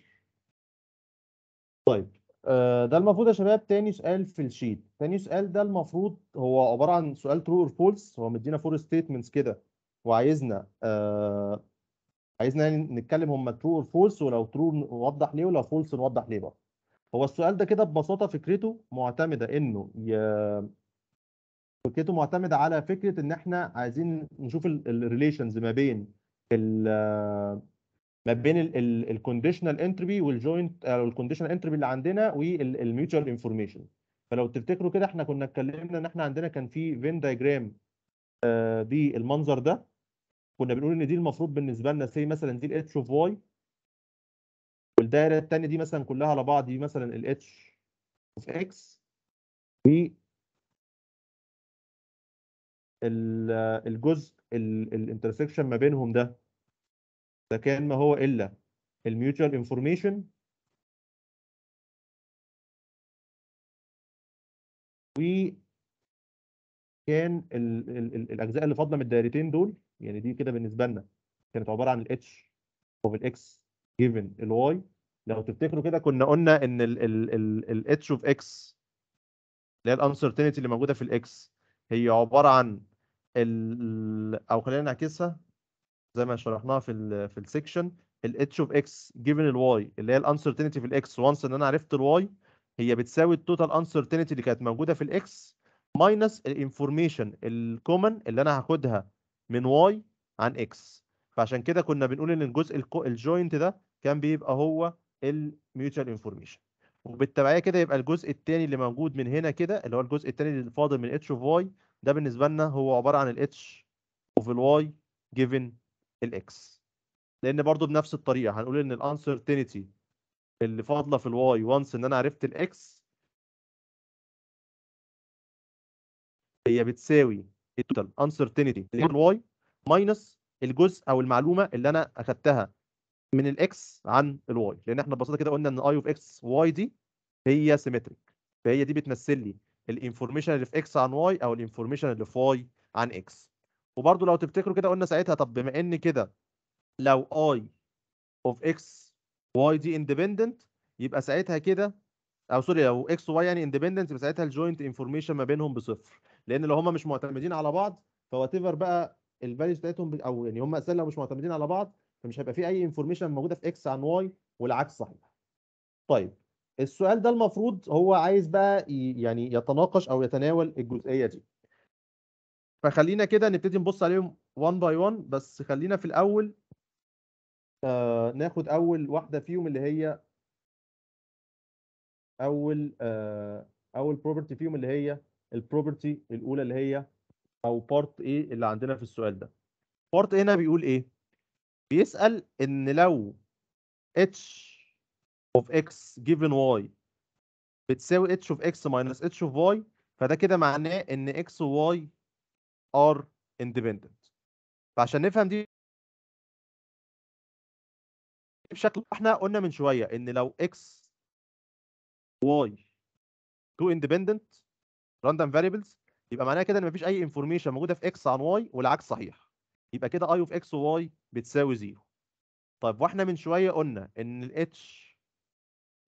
طيب آه ده المفروض يا شباب تاني سؤال في الشيت تاني سؤال ده المفروض هو عبارة عن سؤال ترو اور فولس هو مدينا فور ستيتمنتس كده وعايزنا آه عايزنا يعني نتكلم هم ترو اور فولس ولو ترو نوضح ليه ولو فولس نوضح ليه بقى هو السؤال ده كده ببساطة فكرته معتمدة إنه ي... فكرته معتمده على فكره ان احنا عايزين نشوف الريليشنز ما بين ال ما بين الكونديشنال انتربي والجوينت او الكونديشنال انتربي اللي عندنا والميوتشوال انفورميشن فلو تفتكروا كده احنا كنا اتكلمنا ان احنا عندنا كان في فين دايجرام آه، دي المنظر ده كنا بنقول ان دي المفروض بالنسبه لنا سي مثلا دي الاتش اوف واي والدايره الثانيه دي مثلا كلها على بعض دي مثلا الاتش اوف اكس الجزء الانترسكشن ما بينهم ده ده كان ما هو الا الميوتشوال انفورميشن وكان الـ الـ الـ الاجزاء اللي فاضله من الدايرتين دول يعني دي كده بالنسبه لنا كانت عباره عن الاتش اوف الاكس جيفن الواي لو تفتكروا كده كنا قلنا ان الاتش اوف اكس اللي هي الانسرتينتي اللي موجوده في الاكس هي عباره عن ال او خلينا نعكسها زي ما شرحناها في ال في السكشن الاتش اوف اكس جيفن الواي اللي هي الانسرتينتي في الاكس وانس ان انا عرفت الواي هي بتساوي التوتال انسرتينتي اللي كانت موجوده في الاكس ماينس الانفورميشن الكومن اللي انا هاخدها من واي عن اكس فعشان كده كنا بنقول ان الجزء الجوينت ده كان بيبقى هو الميوتشال انفورميشن وبالتبعيه كده يبقى الجزء الثاني اللي موجود من هنا كده اللي هو الجزء الثاني اللي فاضل من اتش اوف واي ده بالنسبه لنا هو عباره عن الاتش اوف الواي جيفن الاكس لان برضو بنفس الطريقه هنقول ان الانسرتينتي اللي فاضله في الواي وانس ان انا عرفت الاكس هي بتساوي التوتال انسرتينتي الواي ماينس الجزء او المعلومه اللي انا اخدتها من الاكس عن الواي لان احنا ببساطه كده قلنا ان اي اوف اكس واي دي هي سيمتريك فهي دي بتمثل لي الانفورميشن اللي في اكس عن واي او الانفورميشن اللي في واي عن اكس وبرده لو تفتكروا كده قلنا ساعتها طب بما ان كده لو اي اوف اكس واي دي اندبندنت يبقى ساعتها كده او سوري لو اكس واي يعني اندبندنت يبقى ساعتها الجوينت انفورميشن ما بينهم بصفر لان لو هم مش معتمدين على بعض فوات ايفر بقى الفاليوز بتاعتهم او يعني هم اساسا لو مش معتمدين على بعض فمش هيبقى في اي انفورميشن موجوده في اكس عن واي والعكس صحيح. طيب السؤال ده المفروض هو عايز بقى يعني يتناقش او يتناول الجزئيه دي فخلينا كده نبتدي نبص عليهم 1 باي 1 بس خلينا في الاول آه ناخد اول واحده فيهم اللي هي اول آه اول بروبرتي فيهم اللي هي البروبرتي الاولى اللي هي او بارت ايه اللي عندنا في السؤال ده بارت هنا بيقول ايه بيسال ان لو اتش of x given y بتساوي h of x minus h of y فده كده معناه ان x و y are independent فعشان نفهم دي بشكل احنا قلنا من شويه ان لو x و y two independent random variables يبقى معناه كده ان مفيش اي انفورميشن موجوده في x عن y والعكس صحيح يبقى كده i of x و y بتساوي 0 طيب واحنا من شويه قلنا ان ال h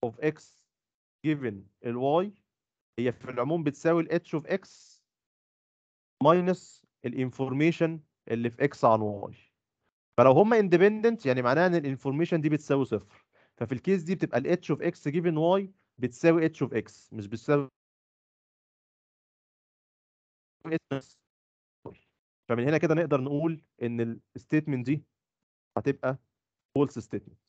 x given ال الواي هي في العموم بتساوي الاتش of x minus الانفورميشن اللي في x عن y. فلو هما independent يعني معناها ان الانفورميشن دي بتساوي صفر ففي الكيس دي بتبقى الاتش of x given y بتساوي اتش of x مش بتساوي فمن هنا كده نقدر نقول ان الستيتمنت دي هتبقى فولس ستيتمنت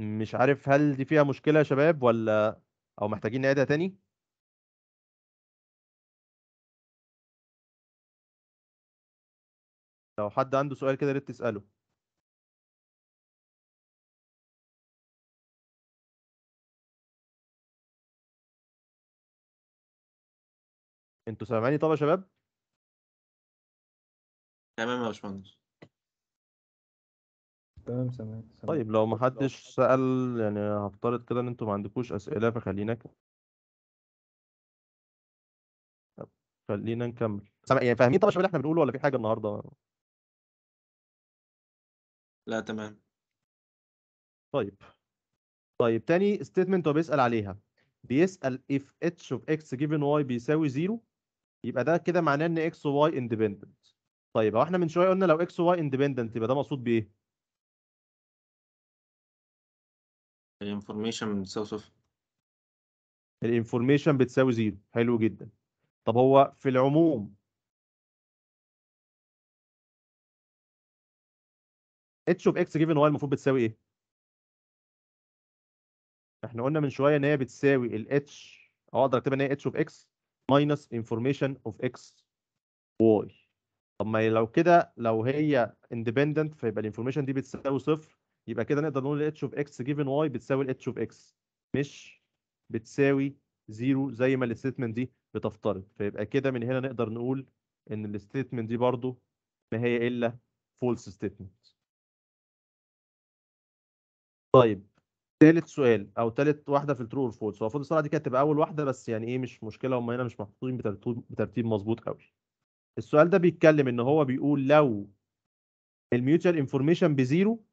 مش عارف هل دي فيها مشكلة يا شباب ولا أو محتاجين نعيدها تاني؟ لو حد عنده سؤال كده يا ريت تسأله انتوا سامعيني طبعا يا شباب؟ تمام يا باشمهندس تمام سامعك طيب لو ما طيب، حدش سأل يعني هفترض كده ان انتوا ما عندكوش أسئلة فخلينا ك- خلينا نكمل سامع يعني فاهمين طبعا شباب اللي احنا بنقوله ولا في حاجة النهاردة لا تمام طيب طيب تاني ستيتمنت هو بيسأل عليها بيسأل if h of x given y بيساوي 0 يبقى ده كده معناه ان x و y independent طيب هو احنا من شوية قلنا لو x و y independent يبقى ده مقصود بإيه؟ الانفورميشن بتساوي صفر الانفورميشن بتساوي زيرو حلو جدا طب هو في العموم اتش اوف اكس جيفن واي المفروض بتساوي ايه؟ احنا قلنا من شويه ان هي بتساوي الاتش او أه، اقدر اكتبها ان هي اتش اوف اكس ماينس انفورميشن اوف اكس واي طب ما لو كده لو هي اندبندنت فيبقى الانفورميشن دي بتساوي صفر يبقى كده نقدر نقول اتش اوف اكس جيفن واي بتساوي الاتش اوف اكس مش بتساوي زيرو زي ما الستمنت دي بتفترض فيبقى كده من هنا نقدر نقول ان الستمنت دي برضو ما هي الا فولس ستيتمنت طيب ثالث سؤال او ثالث واحده في الترو اور فولس هو المفروض الصراحه دي كانت تبقى اول واحده بس يعني ايه مش مشكله هم هنا مش محطوطين بترتيب بترتيب مظبوط قوي السؤال ده بيتكلم ان هو بيقول لو الميوتشال انفورميشن بزيرو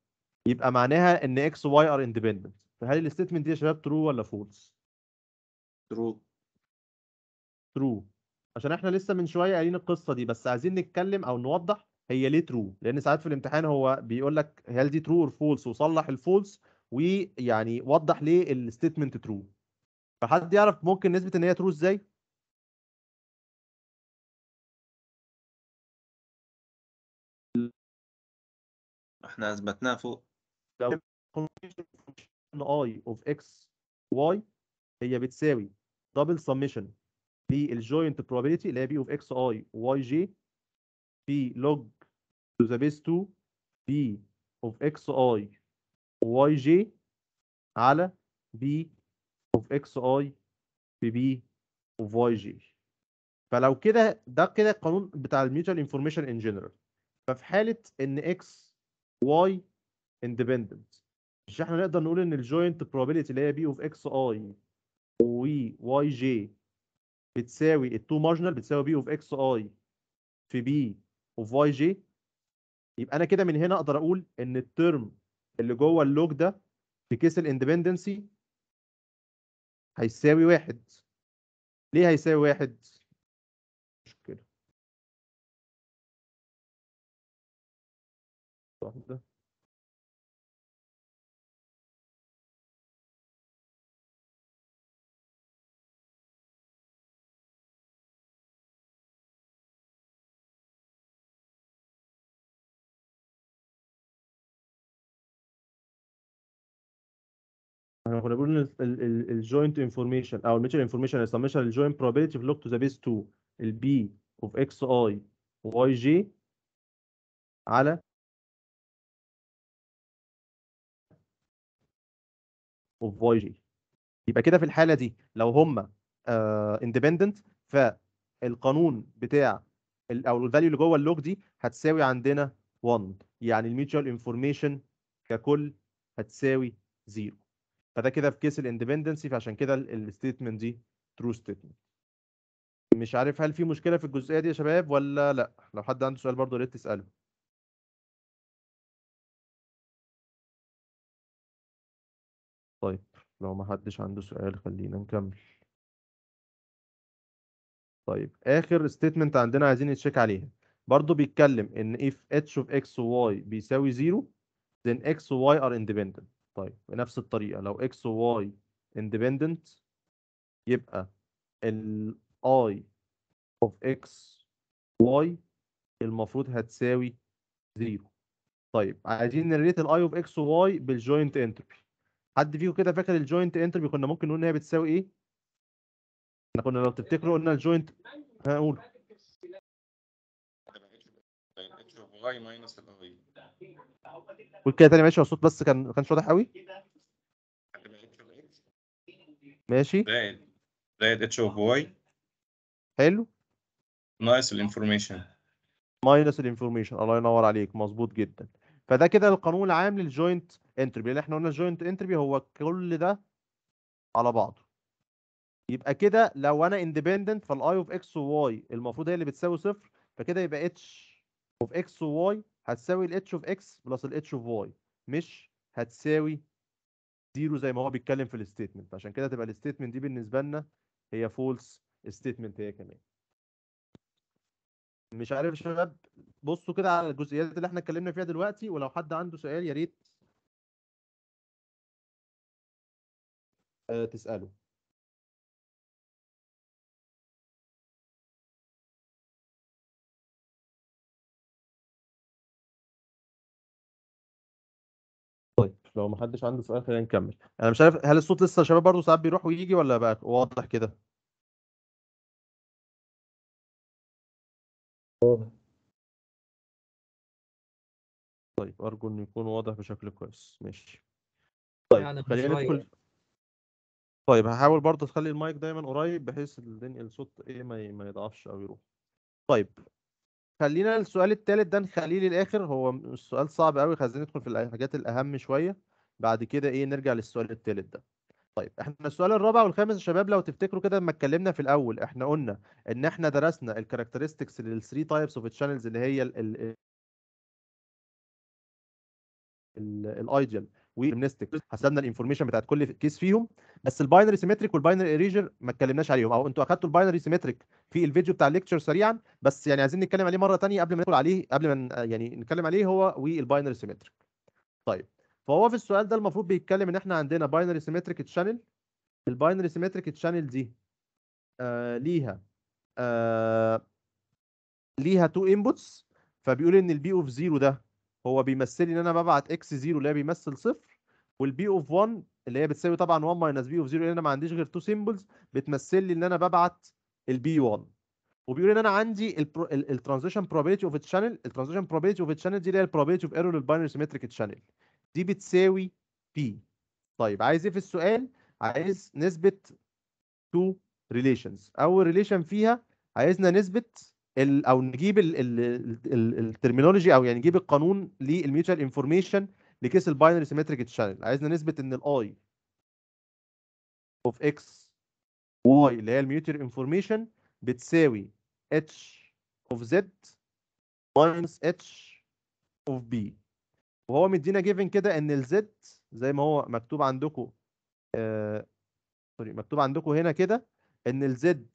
يبقى معناها ان اكس واي ار اندبندنت فهل الاستيتمنت دي يا شباب ترو ولا فولس؟ ترو ترو عشان احنا لسه من شويه قايلين القصه دي بس عايزين نتكلم او نوضح هي ليه ترو لان ساعات في الامتحان هو بيقول لك هل دي ترو اور فولس وصلح الفولس ويعني وضح ليه الستيتمنت ترو فحد يعرف ممكن نثبت ان هي ترو ازاي؟ احنا اثبتناها فوق لو اي اوف اكس واي هي بتساوي دبل سميشن في الجوينت بروبابيلتي اللي هي بي اوف اكس اي واي جي في لوج تو ذا بيس 2 بي اوف اكس اي واي جي على بي اوف اكس اي في بي اوف واي جي فلو كده ده كده القانون بتاع الميوتال انفورميشن ان جنرال ففي حاله ان اكس واي اندبندنت مش احنا نقدر نقول ان الجوينت probability اللي هي بي اوف اكس اي وي واي جي بتساوي التو مارجنال بتساوي بي اوف اكس اي في بي اوف واي جي يبقى انا كده من هنا اقدر اقول ان الترم اللي جوه اللوج ده في كيس الاندبندنسي هيساوي واحد ليه هيساوي واحد مش كده احنا كنا بنقول الجوينت انفورميشن او الميتشل انفورميشن السميشن الجوينت بروبابيلتي of لوك تو ذا بيس 2 البي اوف اكس اي واي جي على اوف واي جي يبقى كده في الحاله دي لو هما اندبندنت آه، فالقانون بتاع او الفاليو اللي جوه اللوك دي هتساوي عندنا 1 يعني الميوتشوال انفورميشن ككل هتساوي 0 فده كده في كيس الاندبندنسي فعشان كده الستيتمنت دي ترو ستيتمنت مش عارف هل في مشكله في الجزئيه دي يا شباب ولا لا لو حد عنده سؤال برضه يا ريت تساله طيب لو ما حدش عنده سؤال خلينا نكمل طيب اخر ستيتمنت عندنا عايزين نتشيك عليها برضه بيتكلم ان if h of x و y بيساوي 0 then x و y are independent طيب بنفس الطريقه لو اكس وواي independent يبقى ال i of x y المفروض هتساوي 0 طيب عايزين نريت ال i of x و y بالجوينت entropy حد فيكم كده فاكر الجوينت entropy كنا ممكن نقول ان هي بتساوي ايه؟ احنا كنا لو تفتكروا قلنا الجوينت هقول قول كده تاني ماشي الصوت بس كان ما كانش واضح قوي ماشي زائد اتش اوف واي حلو ناقص الانفورميشن ماينس الانفورميشن الله ينور عليك مظبوط جدا فده كده القانون العام للجوينت انتربي اللي احنا قلنا الجوينت انتربي هو كل ده على بعضه يبقى كده لو انا اندبندنت فالاي اوف اكس وواي المفروض هي اللي بتساوي صفر فكده يبقى اتش اوف اكس وواي هتساوي الاتش اوف اكس بلس الاتش اوف واي مش هتساوي زيرو زي ما هو بيتكلم في الستيتمنت عشان كده تبقى الستيتمنت دي بالنسبه لنا هي فولس ستيتمنت هي كمان مش عارف يا شباب بصوا كده على الجزئيات اللي احنا اتكلمنا فيها دلوقتي ولو حد عنده سؤال يا ريت آه، تساله لو ما حدش عنده سؤال خلينا نكمل انا مش عارف هل الصوت لسه شباب برضه ساعات بيروح ويجي ولا بقى واضح كده طيب ارجو انه يكون واضح بشكل كويس ماشي طيب يعني ندخل طيب هحاول برضه اخلي المايك دايما قريب بحيث الدنيا الصوت ايه ما يضعفش او يروح طيب خلينا السؤال الثالث ده نخليه للاخر هو السؤال صعب قوي خلينا ندخل في الحاجات الاهم شويه بعد كده ايه نرجع للسؤال الثالث ده طيب احنا السؤال الرابع والخامس يا شباب لو تفتكروا كده لما اتكلمنا في الاول احنا قلنا ان احنا درسنا الكاركترستكس للثري تايبس اوف تشانلز اللي هي الايديال والمنستك حسبنا الانفورميشن بتاعت كل كيس فيهم بس الباينري سيمتريك والباينري اريجر ما اتكلمناش عليهم او انتوا اخدتوا الباينري سيمتريك في الفيديو بتاع الليكتشر سريعا بس يعني عايزين نتكلم عليه مره ثانيه قبل ما ندخل عليه قبل ما يعني نتكلم عليه هو والباينري سيمتريك طيب فهو في السؤال ده المفروض بيتكلم ان احنا عندنا باينري سيمتريك تشانل الباينري سيمتريك تشانل دي آه ليها آه ليها تو انبوتس فبيقول ان البي اوف 0 ده هو بيمثل لي ان انا ببعت اكس 0 اللي هي بيمثل صفر والبي اوف 1 اللي هي بتساوي طبعا 1 ماينس بي اوف 0 لان انا ما عنديش غير تو سيمبلز بتمثل لي ان انا ببعت البي 1 وبيقول ان انا عندي الترانزيشن probability اوف تشانل الترانزيشن probability اوف تشانل دي اللي هي probability اوف ايرور للباينري سيمتريك تشانل دي بتساوي بي طيب عايز ايه في السؤال عايز نسبه تو ريليشنز اول ريليشن فيها عايزنا نثبت ال او نجيب الترمينولوجي او يعني نجيب القانون للميوتشال انفورميشن لكيس الباينري سيمتريك تشانل عايزنا نثبت ان الاي اوف اكس واي اللي هي الميوتشال انفورميشن بتساوي اتش اوف زد ماينس اتش اوف بي وهو مدينا جيفن كده ان الزد زي ما هو مكتوب عندكم سوري آه مكتوب عندكم هنا كده ان الزد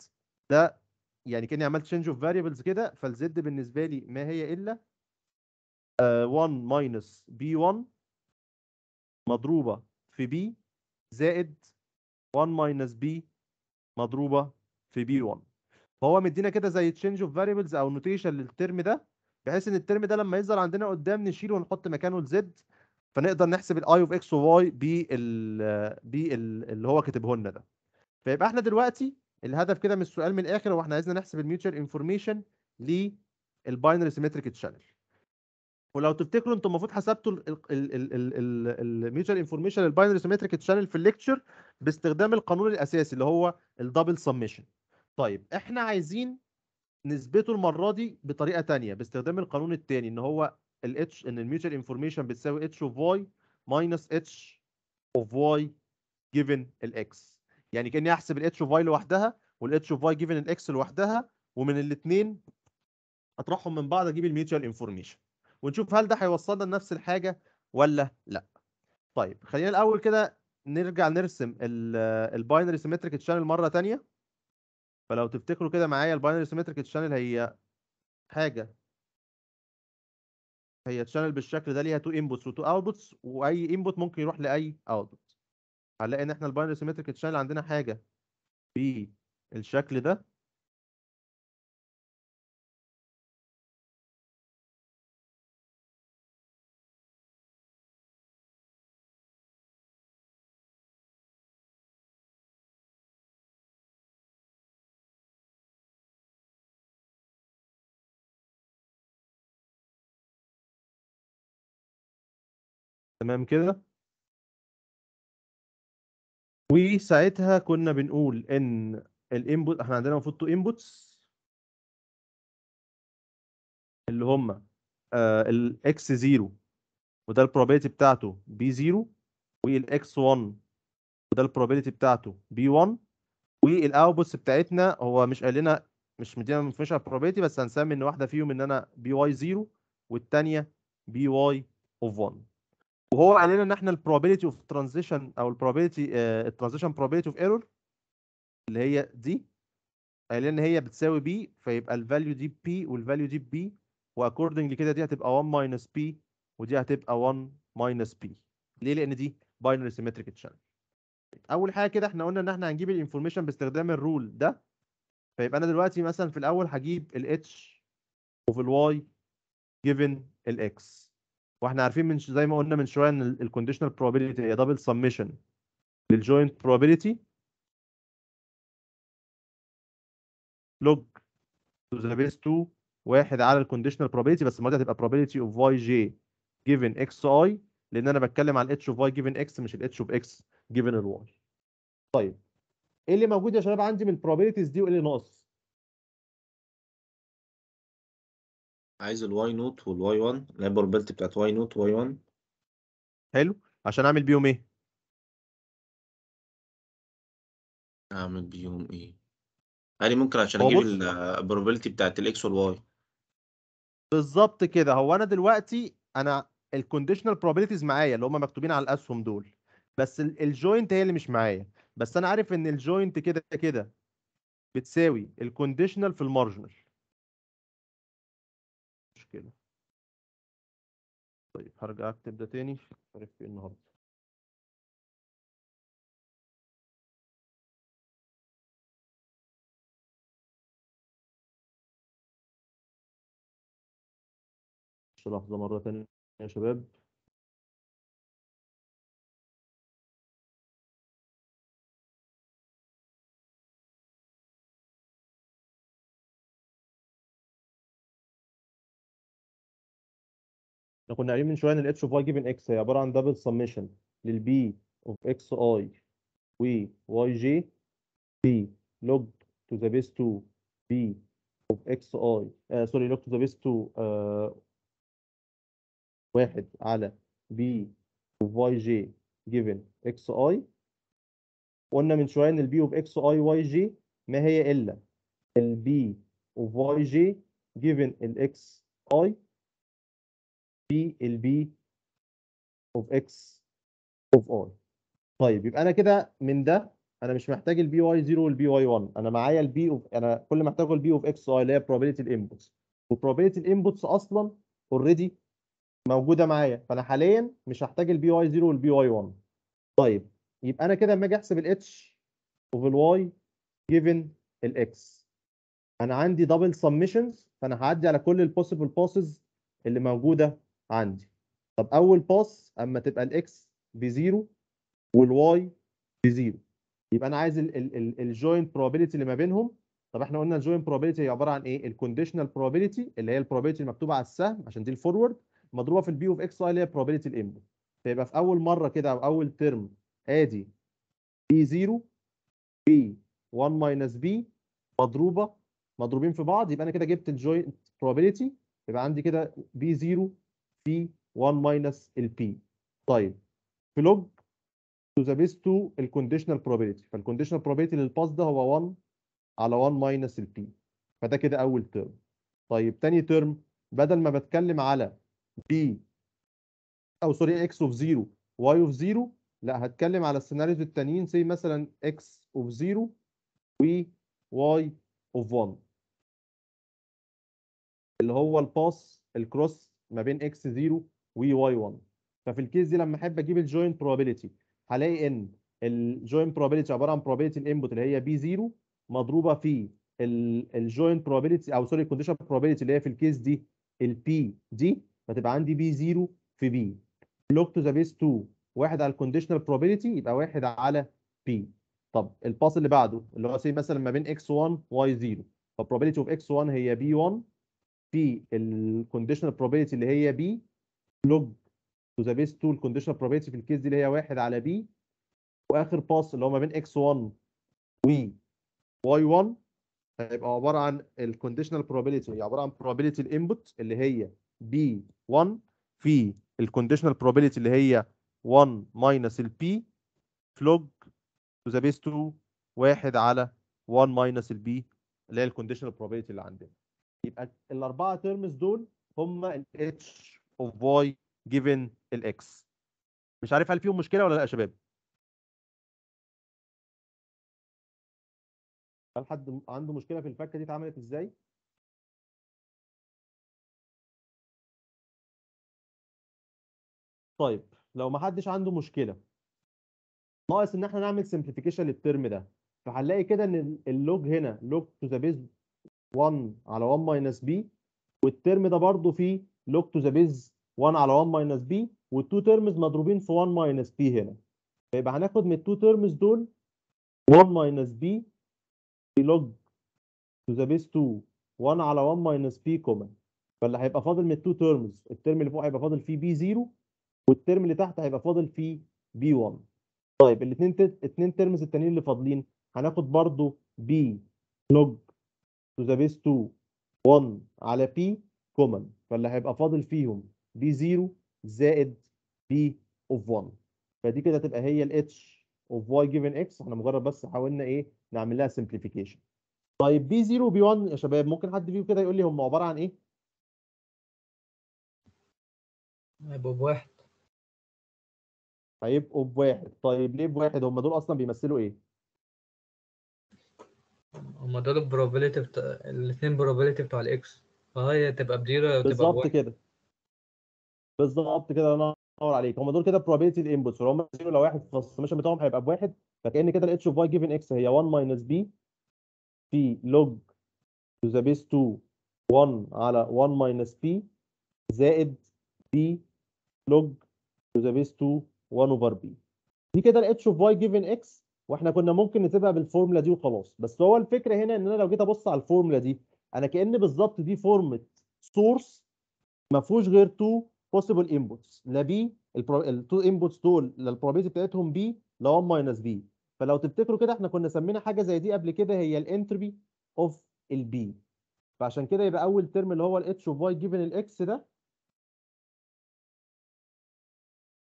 ده يعني كاني عملت تشينج اوف فاريبلز كده فالزد بالنسبه لي ما هي الا 1 ماينس بي 1 مضروبه في بي زائد 1 ماينس بي مضروبه في بي 1 فهو مدينا كده زي تشينج اوف فاريبلز او نوتيشن للترم ده بحيث ان الترم ده لما يظهر عندنا قدام نشيله ونحط مكانه الزد فنقدر نحسب الاي اوف اكس وواي بال بال اللي هو كاتبه لنا ده فيبقى احنا دلوقتي الهدف كده من السؤال من الاخر هو احنا عايزين نحسب الميوتشال انفورميشن للباينري سيمتريك تشانل ولو تفتكروا انتم المفروض حسبتوا الميوتشال انفورميشن للباينري سيمتريك تشانل في الليكتشر باستخدام القانون الاساسي اللي هو الدبل سميشن طيب احنا عايزين نثبته المره دي بطريقه ثانيه باستخدام القانون الثاني ان هو الاتش ان الميوتشال انفورميشن بتساوي اتش اوف واي ماينس اتش اوف واي جيفن الاكس يعني كاني احسب الاتش اوف واي لوحدها والاتش اوف واي جيفن الاكس لوحدها ومن الاثنين اطرحهم من بعض اجيب الميوتشوال انفورميشن ونشوف هل ده هيوصلنا لنفس الحاجه ولا لا طيب خلينا الاول كده نرجع نرسم الباينري سيمتريك تشانل مره ثانيه فلو تفتكروا كده معايا الباينري سيمتريك تشانل هي حاجه هي تشانل بالشكل ده ليها تو انبوتس وتو اوتبوتس واي انبوت ممكن يروح لاي اوتبوت هنلاقي ان احنا الباينري سيمتريك تشانل عندنا حاجه بالشكل ده تمام كده وساعتها كنا بنقول ان الانبوت احنا عندنا المفروض تو انبوتس اللي هم آه، الاكس 0 وده البروبابيلتي بتاعته بي 0 والاكس 1 وده البروبابيلتي بتاعته بي 1 والاوتبوتس بتاعتنا هو مش قال لنا مش مدينا ما فيش بروبابيلتي بس هنسمي ان واحده فيهم ان انا بي واي 0 والثانيه بي واي اوف 1 وهو قال لنا ان احنا البروبابيلتي اوف ترانزيشن او البروبابيلتي الترانزيشن بروبابيلتي اوف ايرور اللي هي دي قال ان هي بتساوي بي فيبقى الفاليو دي بي والفاليو دي بي واكوردنجلي كده دي هتبقى 1 ماينس بي ودي هتبقى 1 ماينس بي ليه لان دي باينري سيمتريك تشانل اول حاجه كده احنا قلنا ان احنا هنجيب الانفورميشن باستخدام الرول ده فيبقى انا دلوقتي مثلا في الاول هجيب الاتش وفي الواي جيفن الاكس واحنا عارفين من زي ما قلنا من شويه ان الكونديشنال probability هي دبل سميشن للجوينت probability لوج تو ذا بيس 2 واحد على الكونديشنال probability بس المره دي هتبقى probability of واي جي given اكس اي لان انا بتكلم على الاتش اوف y given x مش الاتش اوف x given الواي طيب ايه اللي موجود يا شباب عندي من البروبابيلتيز دي وايه اللي ناقص عايز الواي نوت والواي 1 اللي هي بتاعت واي نوت واي 1 حلو عشان اعمل بيهم ايه اعمل بيهم ايه قال لي ممكن عشان اجيب البروبيلتي بتاعت الاكس والواي بالظبط كده هو انا دلوقتي انا الكونديشنال probabilities معايا اللي هم مكتوبين على الاسهم دول بس الجوينت هي اللي مش معايا بس انا عارف ان الجوينت كده كده بتساوي الكونديشنال في المارجنال مشكلة طيب هرجع اكتب ده تاني عرفت ايه النهارده لحظة مرة تانية يا شباب احنا كنا قايلين من شويه ان الاتش اوف واي جيفن اكس هي عباره عن دبل سميشن للبي اوف اكس اي واي جي بي لوج تو ذا بيس 2 بي اوف اكس اي سوري لوج تو ذا بيس 2 آه واحد على بي اوف واي جي جيفن اكس اي قلنا من شويه ان البي اوف اكس اي واي جي ما هي الا البي اوف واي جي جيفن الاكس اي في البي اوف اكس اوف اي طيب يبقى انا كده من ده انا مش محتاج البي واي 0 والبي واي 1 انا معايا البي اوف انا كل ما محتاجه البي اوف اكس اي اللي هي probability الانبوتس وprobability الانبوتس اصلا اوريدي موجوده معايا فانا حاليا مش هحتاج البي واي 0 والبي واي 1 طيب يبقى انا كده لما اجي احسب الاتش اوف الواي جيفن الاكس انا عندي دبل سمشنز فانا هعدي على كل البوسيبل باسز اللي موجوده عندي طب اول باس اما تبقى الاكس بزيرو والواي بزيرو يبقى انا عايز الجوينت بروبابيلتي اللي ما بينهم طب احنا قلنا الجوينت بروبابيلتي هي عباره عن ايه؟ الكونديشنال بروبابيلتي اللي هي البروبابيلتي المكتوبه على السهم عشان دي الفورورد مضروبه في البي اوف اكس اي اللي هي بروبابيلتي الانبوت فيبقى في اول مره كده او اول ترم ادي بي 0 بي 1 ماينس بي مضروبه مضروبين في بعض يبقى انا كده جبت الجوينت بروبابيلتي يبقى عندي كده بي 0 طيب، في 1 ماينس البي طيب لوج تو ذا بيس 2 الكونديشنال بروبابيلتي فالكونديشنال بروبابيلتي للباس ده هو 1 على 1 ماينس البي فده كده اول ترم طيب تاني ترم بدل ما بتكلم على بي او سوري اكس اوف 0 واي اوف 0 لا هتكلم على السيناريوز التانيين زي مثلا اكس اوف 0 و واي اوف 1 اللي هو الباس الكروس ما بين x 0 وواي 1 ففي الكيس دي لما احب اجيب الجوينت بروبابيلتي هلاقي ان الجوينت بروبابيلتي عباره عن بروبابيلتي الانبوت اللي هي b 0 مضروبه في الجوينت بروبابيلتي او سوري الكونديشن بروبابيلتي اللي هي في الكيس دي البي دي فتبقى عندي بي 0 في بي لوك تو ذا بيس 2 واحد على الكونديشنال بروبابيلتي يبقى واحد على بي طب الباس اللي بعده اللي هو سي مثلا ما بين x1 y0 فالprobability اوف x1 هي b1 في الكونديشنال probability اللي هي بي لوج تو ذا بيس 2 الكونديشنال probability في الكيس دي اللي هي 1 على بي واخر باس اللي هو ما بين x1 و واي 1 هيبقى عباره عن الكونديشنال probability هي عباره عن probability الانبوت اللي هي b1 في الكونديشنال probability اللي هي 1 ماينس ال p log to the base 2 1 على 1 ماينس ال b اللي هي الكونديشنال probability اللي عندنا يبقى الاربعه تيرمز دول هم الاتش اوف واي جيفن الاكس مش عارف هل فيهم مشكله ولا لا يا شباب هل حد عنده مشكله في الفكه دي اتعملت ازاي طيب لو ما حدش عنده مشكله ناقص ان احنا نعمل سمبليفيكيشن للترم ده فهنلاقي كده ان اللوج هنا لوج تو ذا بيز 1 على 1 ماينس بي والترم ده برضه فيه لوج تو ذا بيز 1 على 1 ماينس بي والتو ترمز مضروبين في 1 ماينس بي هنا فيبقى هناخد من التو ترمز دول 1 ماينس بي لوج تو ذا بيز 2 1 على 1 ماينس بي كومن فاللي هيبقى فاضل من التو ترمز الترم اللي فوق هيبقى فاضل فيه بي 0 والترم اللي تحت هيبقى فاضل فيه بي 1 طيب الاثنين الاثنين ترمز التانيين اللي فاضلين هناخد برضه بي لوج تو ذا بيس 2 1 على بي كومن فاللي هيبقى فاضل فيهم بي 0 زائد بي اوف 1 فدي كده هتبقى هي الاتش اوف واي جيفن اكس احنا مجرد بس حاولنا ايه نعمل لها سمبليفيكيشن طيب بي 0 وبي 1 يا شباب ممكن حد فيكم كده يقول لي هم عباره عن ايه؟ هيبقوا بواحد هيبقوا بواحد طيب ليه بواحد هم دول اصلا بيمثلوا ايه؟ هما دول البروبابيلتي بتا... الاثنين بروبابيلتي بتوع الاكس فهي تبقى بديره تبقى بالظبط كده بالظبط كده انا نور عليك هم دول كده probability الانبوتس ولو هما زيرو لو واحد فالسمشن بتاعهم هيبقى بواحد فكأن كده الاتش اوف واي جيفن اكس هي 1 ماينس بي في لوج تو ذا بيس 2 1 على 1 ماينس بي زائد بي لوج تو ذا بيس 2 1 اوفر بي دي كده الاتش اوف واي جيفن اكس واحنا كنا ممكن نسيبها بالفورمولا دي وخلاص بس هو الفكره هنا ان انا لو جيت ابص على الفورمولا دي انا كان بالظبط دي فورمه سورس ما فيهوش غير تو بوسيبل انبوتس لا بي التو انبوتس دول للبروبابيلتي بتاعتهم بي لا 1 ماينس بي فلو تفتكروا كده احنا كنا سمينا حاجه زي دي قبل كده هي الانتربي اوف البي فعشان كده يبقى اول ترم اللي هو الاتش اوف واي جيفن الاكس ده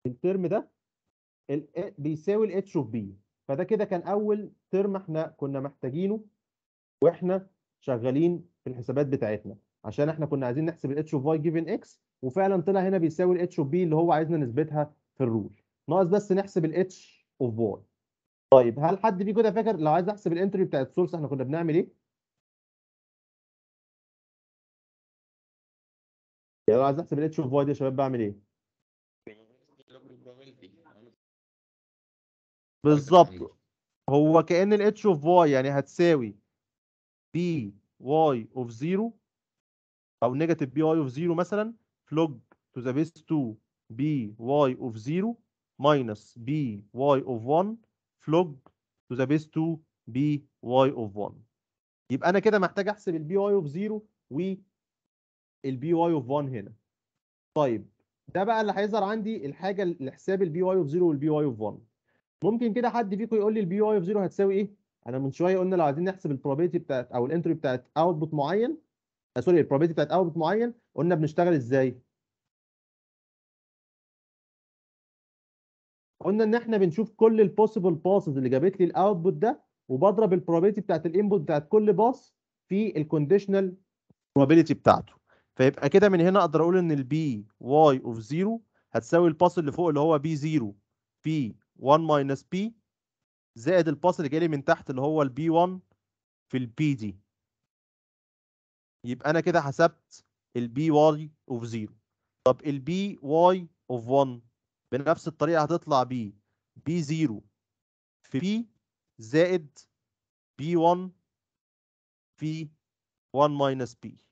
الترم ده بيساوي الاتش اوف بي فده كده كان اول ترم احنا كنا محتاجينه واحنا شغالين في الحسابات بتاعتنا عشان احنا كنا عايزين نحسب الاتش اوف واي جيفن اكس وفعلا طلع هنا بيساوي الاتش اوف بي اللي هو عايزنا نثبتها في الرول ناقص بس نحسب الاتش اوف واي طيب هل حد فيكم كده فاكر لو عايز احسب الانتري بتاعت السورس احنا كنا بنعمل ايه يعني لو عايز احسب الاتش اوف واي دي يا شباب بعمل ايه بالظبط هو كان الاتش اوف واي يعني هتساوي بي واي اوف زيرو او نيجاتيف بي واي اوف زيرو مثلا فلوج تو ذا بيس 2 بي واي اوف زيرو ماينس بي واي اوف 1 فلوج تو ذا بيس 2 بي واي اوف 1 يبقى انا كده محتاج احسب البي واي اوف زيرو البي واي اوف 1 هنا طيب ده بقى اللي هيظهر عندي الحاجه لحساب البي واي اوف 0 والبي واي اوف 1 ممكن كده حد فيكم يقول لي البي واي اوف 0 هتساوي ايه؟ انا من شويه قلنا لو عايزين نحسب البروبابيلتي بتاعت او الانتري بتاعت اوتبوت معين سوري آه، البروبابيلتي بتاعت اوتبوت معين قلنا بنشتغل ازاي؟ قلنا ان احنا بنشوف كل البوسيبل باسز اللي جابت لي الاوتبوت ده وبضرب البروبابيلتي بتاعت الانبوت بتاعت كل باس في الكونديشنال probability بتاعته فيبقى كده من هنا اقدر اقول ان البي واي اوف 0 هتساوي الباس اللي فوق اللي هو بي 0 في 1 ماينس بي زائد الباس اللي جالي من تحت اللي هو البي 1 في البي دي يبقى انا كده حسبت البي واي اوف 0 طب البي واي اوف 1 بنفس الطريقه هتطلع بي بي 0 في بي زائد بي 1 في 1 ماينس بي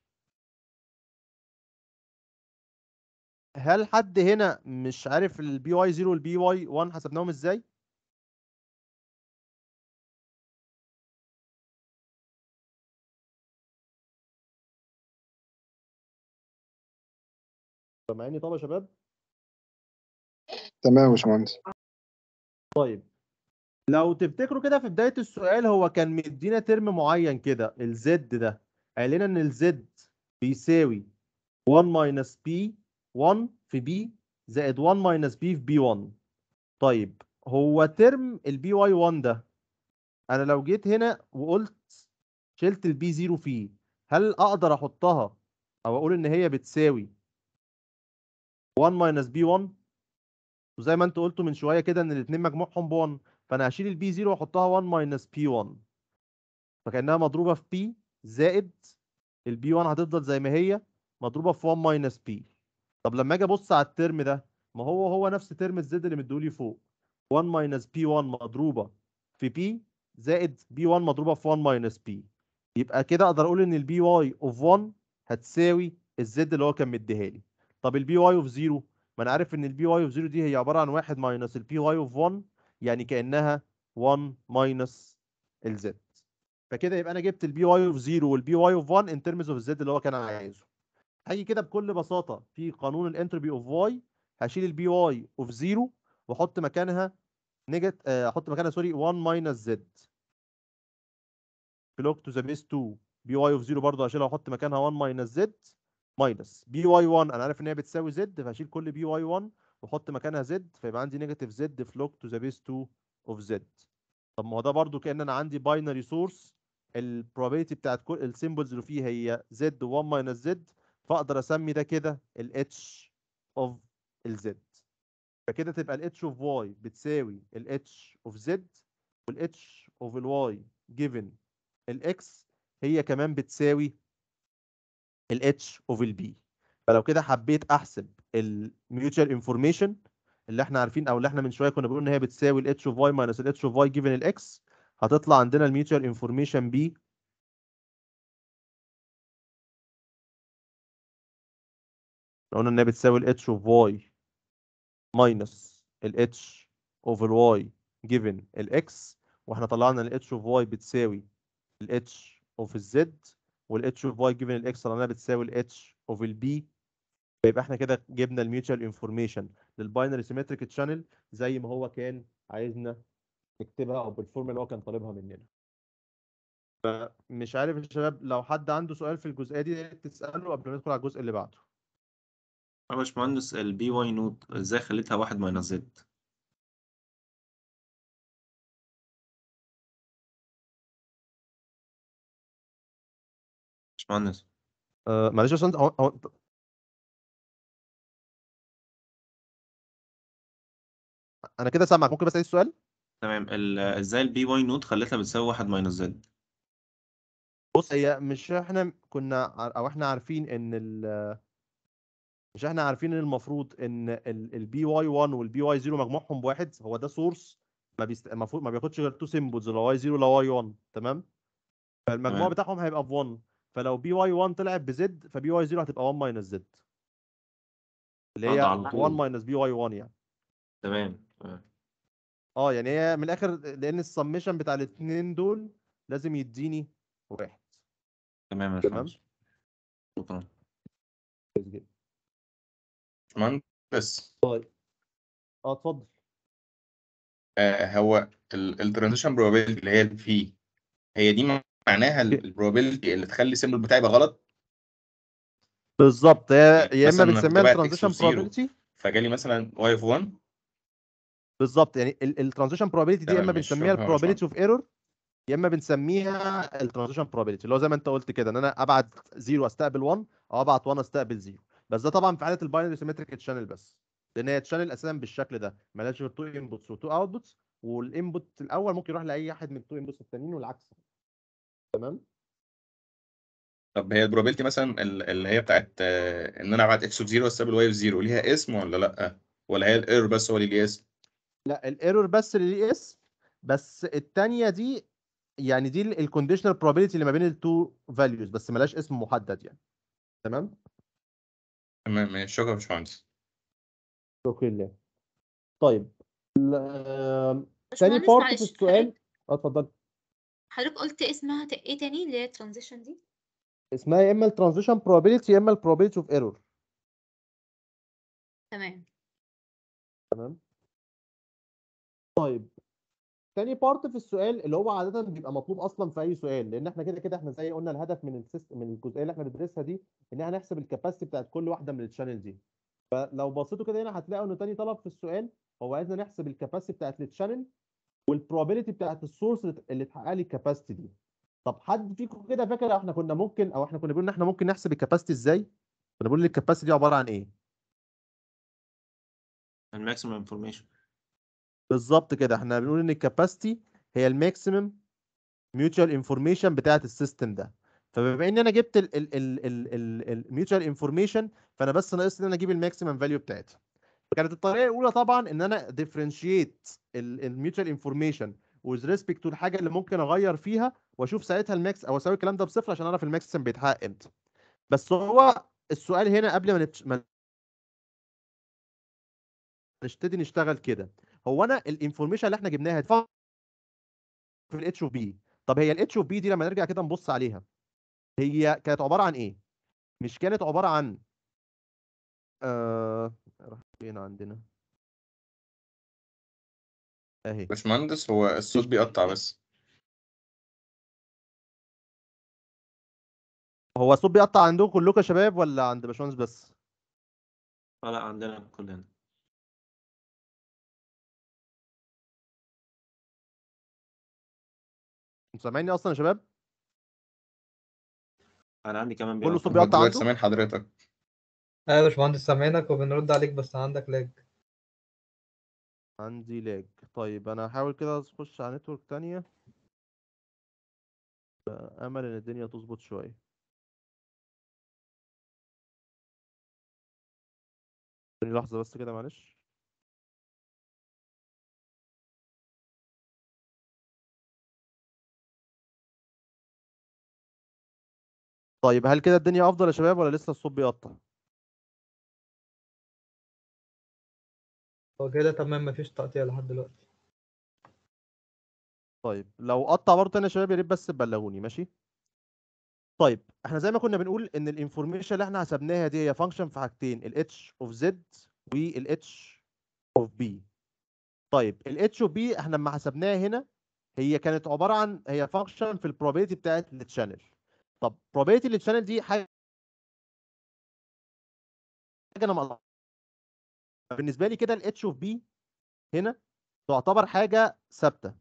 هل حد هنا مش عارف البي واي 0 والبي واي 1 حسبناهم ازاي؟ سامعيني طب يا شباب؟ تمام يا باشمهندس طيب لو تفتكروا كده في بدايه السؤال هو كان مدينا ترم معين كده الزد ده قال لنا ان الزد بيساوي 1 ماينس بي 1 في بي زائد 1 ماينس بي في بي 1 طيب هو ترم البي واي 1 ده انا لو جيت هنا وقلت شلت البي 0 فيه هل اقدر احطها او اقول ان هي بتساوي 1 ماينس بي 1 وزي ما انت قلتوا من شويه كده ان الاثنين مجموعهم ب 1 فانا هشيل البي 0 واحطها 1 ماينس بي 1 فكانها مضروبه في بي زائد البي 1 هتفضل زي ما هي مضروبه في 1 ماينس بي طب لما اجي ابص على الترم ده ما هو هو نفس ترم الزد اللي مديهولي فوق 1 ماينس بي 1 مضروبه في بي زائد بي 1 مضروبه في 1 ماينس بي يبقى كده اقدر اقول ان البي واي اوف 1 هتساوي الزد اللي هو كان مديها لي طب البي واي اوف 0 ما انا عارف ان البي واي اوف 0 دي هي عباره عن 1 ماينس البي واي اوف 1 يعني كانها 1 ماينس الزد فكده يبقى انا جبت البي واي اوف 0 والبي واي اوف 1 ان ترمز اوف الزد اللي هو كان عايزه هاجي كده بكل بساطه في قانون الانتروبي اوف واي هشيل البي واي اوف زيرو واحط مكانها نيجت آه، احط مكانها سوري 1 ماينس زد بلوك تو ذا بيس 2 بي واي اوف زيرو برضه هشيلها واحط مكانها 1 ماينس زد ماينس بي واي 1 انا عارف ان هي بتساوي زد فهشيل كل بي واي 1 واحط مكانها زد فيبقى عندي نيجاتيف زد فلوك تو ذا بيس 2 اوف زد طب ما هو ده برضه كان انا عندي باينري سورس البروبابيلتي بتاعت كل السيمبلز اللي فيه هي زد 1 ماينس زد فاقدر اسمي ده كده الاتش اوف الزد فكده تبقى الاتش اوف واي بتساوي الاتش اوف زد والاتش اوف الواي جيفن الاكس هي كمان بتساوي الاتش اوف البي فلو كده حبيت احسب الميوتشال انفورميشن اللي احنا عارفين او اللي احنا من شويه كنا بنقول ان هي بتساوي الاتش اوف واي ماينس الاتش اوف واي جيفن الاكس هتطلع عندنا الميوتشال انفورميشن بي لو قلنا انها بتساوي الاتش اوف واي ماينس الاتش اوفر واي جيفن الاكس واحنا طلعنا الاتش اوف واي بتساوي الاتش اوف الزد والاتش اوف واي جيفن الاكس طلعناها بتساوي الاتش اوف البي فيبقى احنا كده جبنا الميوتشال انفورميشن للباينري سيمتريك تشانل زي ما هو كان عايزنا نكتبها او بالفورم اللي هو كان طالبها مننا فمش عارف يا شباب لو حد عنده سؤال في الجزئيه دي تساله قبل ما ندخل على الجزء اللي بعده يا باشمهندس البي واي نوت ازاي خليتها واحد ماينس زد باشمهندس آه، معلش يا باشمهندس انا كده سامعك ممكن بس اعيد السؤال تمام ازاي البي واي نوت خليتها بتساوي واحد ماينس زد بص هي مش احنا كنا او احنا عارفين ان ال مش احنا عارفين ان المفروض ان البي واي 1 والبي واي 0 مجموعهم بواحد هو ده سورس ما بيست... المفروض ما بياخدش غير تو سيمبلز لا واي 0 لا واي 1 تمام فالمجموع بتاعهم هيبقى في 1 فلو بي واي 1 طلعت بزد فبي واي 0 هتبقى 1 ماينس زد اللي هي 1 ماينس بي واي 1 يعني تمام اه يعني هي من الاخر لان السمشن بتاع الاثنين دول لازم يديني واحد تمام يا تمام شكرا باشمهندس طيب اه اتفضل آه هو الترانزيشن بروبابيلتي اللي هي في هي دي معناها البروبابيلتي اللي تخلي السيمبل بتاعي يبقى غلط بالظبط يا يعني اما بنسميها الترانزيشن بروبابيلتي فجالي مثلا واي اوف 1 بالظبط يعني الترانزيشن بروبابيلتي دي يا اما بنسميها البروبابيلتي اوف ايرور يا اما بنسميها الترانزيشن بروبابيلتي اللي هو زي ما انت قلت كده ان انا ابعت 0 استقبل 1 او ابعت 1 استقبل 0 بس ده طبعا في حاله الباينري سيمتريك تشانل بس لان هي تشانل اساسا بالشكل ده مالهاش غير تو انبوتس وتو اوتبوتس والانبوت الاول ممكن يروح لاي واحد من التو انبوتس التانيين والعكس تمام طب هي البروبابيلتي مثلا اللي هي بتاعت آه، ان انا ابعت اكس اوف 0 واستقبل واي اوف 0 ليها اسم ولا لا؟ ولا هي الايرور بس هو اللي ليه اسم؟ لا الايرور بس اللي ليه اسم بس الثانيه دي يعني دي الكونديشنال probability اللي ما بين التو فاليوز بس ملهاش اسم محدد يعني تمام؟ تمام شكرا يا باشمهندس شكرا لله طيب ثاني بارت في السؤال اه اتفضل حضرتك قلت اسمها ايه تاني اللي هي الترانزيشن دي اسمها يا اما الترانزيشن probability يا اما probability اوف ايرور تمام تمام طيب تاني بارت في السؤال اللي هو عاده بيبقى مطلوب اصلا في اي سؤال لان احنا كده كده احنا زي قلنا الهدف من السيست من الجزئيه اللي احنا بندرسها دي ان احنا نحسب الكباسيتي بتاعت كل واحده من الشانل دي فلو بصيتوا كده هنا هتلاقوا ان تاني طلب في السؤال هو عايزنا نحسب الكباسيتي بتاعت الشانل والبروبابيلتي بتاعت السورس اللي اتحقق لي الكباسيتي دي طب حد فيكم كده فاكر احنا كنا ممكن او احنا كنا بنقول ان احنا ممكن نحسب الكباسيتي ازاي كنا بنقول الكباسيتي دي عباره عن ايه الماكسيمم انفورميشن بالظبط كده احنا بنقول ان الكاباسيتي هي الماكسيمم ميوتشوال انفورميشن بتاعه السيستم ده فبما ان انا جبت الميوتشوال انفورميشن فانا بس ناقص ان انا اجيب الماكسيمم فاليو بتاعتها كانت الطريقه الاولى طبعا ان انا ديفرنشيت الميوتشوال انفورميشن وذ ريسبكت تو الحاجه اللي ممكن اغير فيها واشوف ساعتها الماكس او اساوي الكلام ده بصفر عشان اعرف الماكسيمم بيتحقق امتى بس هو السؤال هنا قبل ما ما نبتدي نشتغل كده هو انا الانفورميشن اللي احنا جبناها في الاتش اوف بي طب هي الاتش اوف بي دي لما نرجع كده نبص عليها هي كانت عباره عن ايه مش كانت عباره عن آه... راح فين عندنا اهي باشمهندس هو الصوت بيقطع بس هو الصوت بيقطع عندكم كلكم يا شباب ولا عند باشمهندس بس؟ لا عندنا كلنا سامعني اصلا يا شباب انا عندي كمان بيقول صوت بيقطع عندك سامعين حضرتك ايوه يا باشمهندس سامعينك وبنرد عليك بس عندك لاج عندي لاج طيب انا هحاول كده اخش على نتورك ثانيه آه، امل ان الدنيا تظبط شويه لحظه بس كده معلش طيب هل كده الدنيا افضل يا شباب ولا لسه الصوت بيقطع هو كده تمام مفيش تقطيع لحد دلوقتي طيب لو قطع برضه تاني يا شباب يا ريت بس تبلغوني ماشي طيب احنا زي ما كنا بنقول ان الانفورميشن اللي احنا حسبناها دي هي فانكشن في حاجتين الاتش اوف زد والاتش اوف بي طيب الاتش اوف بي احنا لما حسبناها هنا هي كانت عباره عن هي فانكشن في البروبابيلتي بتاعت التشانل طب probability اللي تشانل دي حاجه انا ما بالنسبه لي كده الاتش اوف بي هنا تعتبر حاجه ثابته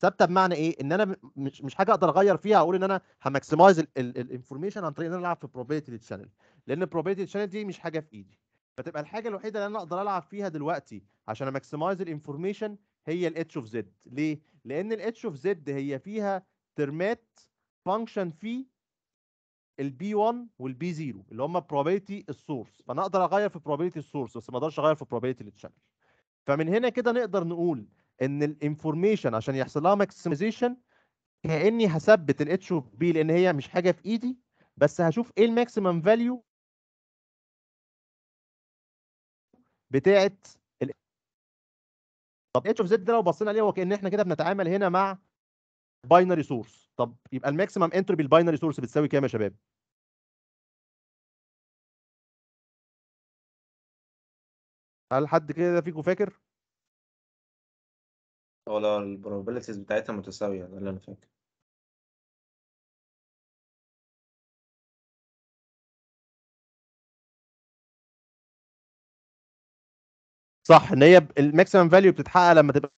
ثابته بمعنى ايه ان انا مش مش حاجه اقدر اغير فيها اقول ان انا هماكسمايز الانفورميشن عن طريق ان انا العب في probability channel لان probability channel دي مش حاجه في ايدي فتبقى الحاجه الوحيده اللي انا اقدر العب فيها دلوقتي عشان اماكسمايز الانفورميشن هي الاتش اوف زد ليه لان الاتش اوف زد هي فيها ترمات فانكشن فيه البي 1 والبي 0 اللي هم probability السورس فانا اقدر اغير في probability السورس بس ما اقدرش اغير في probability التشانل فمن هنا كده نقدر نقول ان الانفورميشن عشان يحصل لها ماكسيمايزيشن كاني هثبت الاتش اوف بي لان هي مش حاجه في ايدي بس هشوف ايه الماكسيمم فاليو بتاعه ال طب اتش اوف زد ده لو بصينا عليه هو كان احنا كده بنتعامل هنا مع باينري سورس طب يبقى الماكسيمم انتروبي الباينري سورس بتساوي كام يا شباب؟ هل حد كده فيكم فاكر؟ ولا البروبابيلتيز بتاعتها متساوية ده اللي أنا فاكر. صح ان هي الماكسيمم فاليو بتتحقق لما تبقى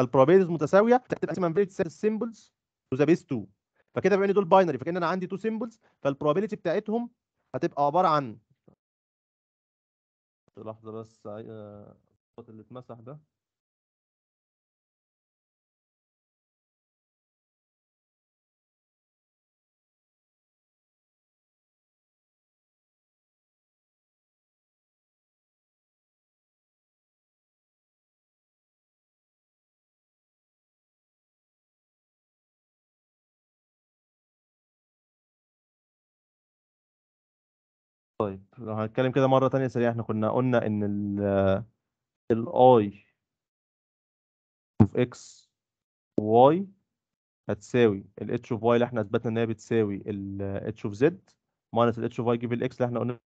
فالبروبابيلتيز متساويه تكتب ماكسيمم فيريت سيت السيمبلز تو ذا بيس 2 فكده بما ان دول باينري فكان انا عندي تو سيمبلز فالبروبابيلتي بتاعتهم هتبقى عباره عن لحظه بس آه، الصوت اللي اتمسح ده طيب هنتكلم كده مره تانية سريع احنا كنا قلنا ان ال الاي اوف اكس واي هتساوي الاتش اوف واي اللي احنا اثبتنا ان هي بتساوي الاتش اوف زد ماينس الاتش اوف واي جيف الاكس اللي احنا قلنا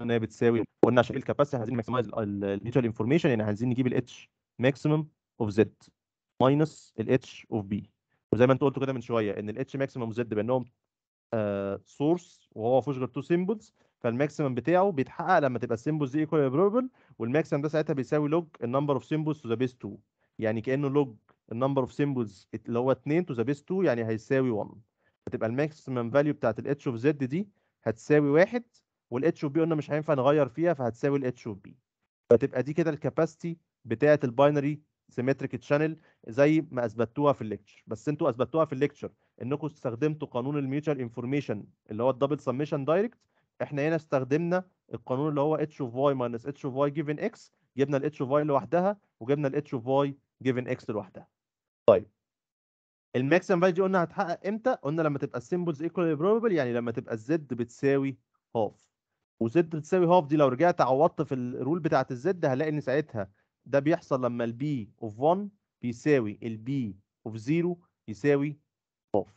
ان هي بتساوي قلنا عشان إيه الكاباسيتي عايزين ماكسمايز الميوتشوال انفورميشن يعني عايزين نجيب الاتش ماكسيمم اوف زد ماينس الاتش اوف بي وزي ما انت قلت كده من شويه ان الاتش ماكسيمم اوف زد بانهم سورس آه، وهو ما فيهوش غير تو سيمبلز فالماكسيمم بتاعه بيتحقق لما تبقى السيمبلز دي بروبل والماكسيمم ده ساعتها بيساوي لوج النمبر اوف سيمبلز تو ذا بيس 2 يعني كانه لوج النمبر اوف سيمبلز اللي هو 2 تو ذا بيس 2 يعني هيساوي 1 فتبقى الماكسيمم فاليو بتاعت الاتش اوف زد دي هتساوي 1 والاتش اوف بي قلنا مش هينفع نغير فيها فهتساوي الاتش اوف بي فتبقى دي كده الكاباسيتي بتاعت الباينري سيمتريك تشانل زي ما اثبتوها في الليكتشر بس انتوا اثبتوها في الليكتشر انكم استخدمتوا قانون الميوتشال انفورميشن اللي هو الدبل سميشن دايركت احنا هنا استخدمنا القانون اللي هو اتش اوف واي ماينس اتش اوف واي جيفن اكس جبنا الاتش اوف واي لوحدها وجبنا الاتش اوف واي جيفن اكس لوحدها طيب الماكسيم فاليو دي قلنا هتحقق امتى قلنا لما تبقى السيمبلز ايكوال بروبابل يعني لما تبقى الزد بتساوي هاف وزد بتساوي هاف دي لو رجعت عوضت في الرول بتاعه الزد هلاقي ان ساعتها ده بيحصل لما البي اوف 1 بيساوي البي اوف 0 يساوي اوف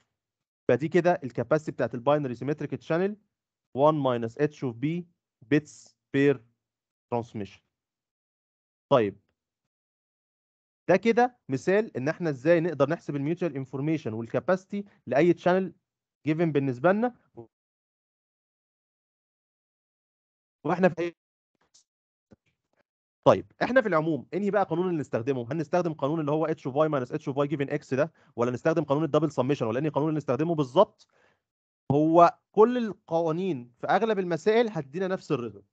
يبقى دي كده الكاباسيتي بتاعت الباينري سيمتريك تشانل 1 ماينس اتش اوف بي بيتس بير ترانسميشن طيب ده كده مثال ان احنا ازاي نقدر نحسب الميوتشال انفورميشن والكاباسيتي لاي تشانل جيفن بالنسبه لنا واحنا في طيب احنا في العموم انهي بقى قانون اللي نستخدمه هنستخدم قانون اللي هو اتش اوف واي ماينس اتش اوف واي جيفن اكس ده ولا نستخدم قانون الدبل سميشن ولا انهي قانون اللي نستخدمه بالظبط هو كل القوانين في اغلب المسائل هتدينا نفس الريزلت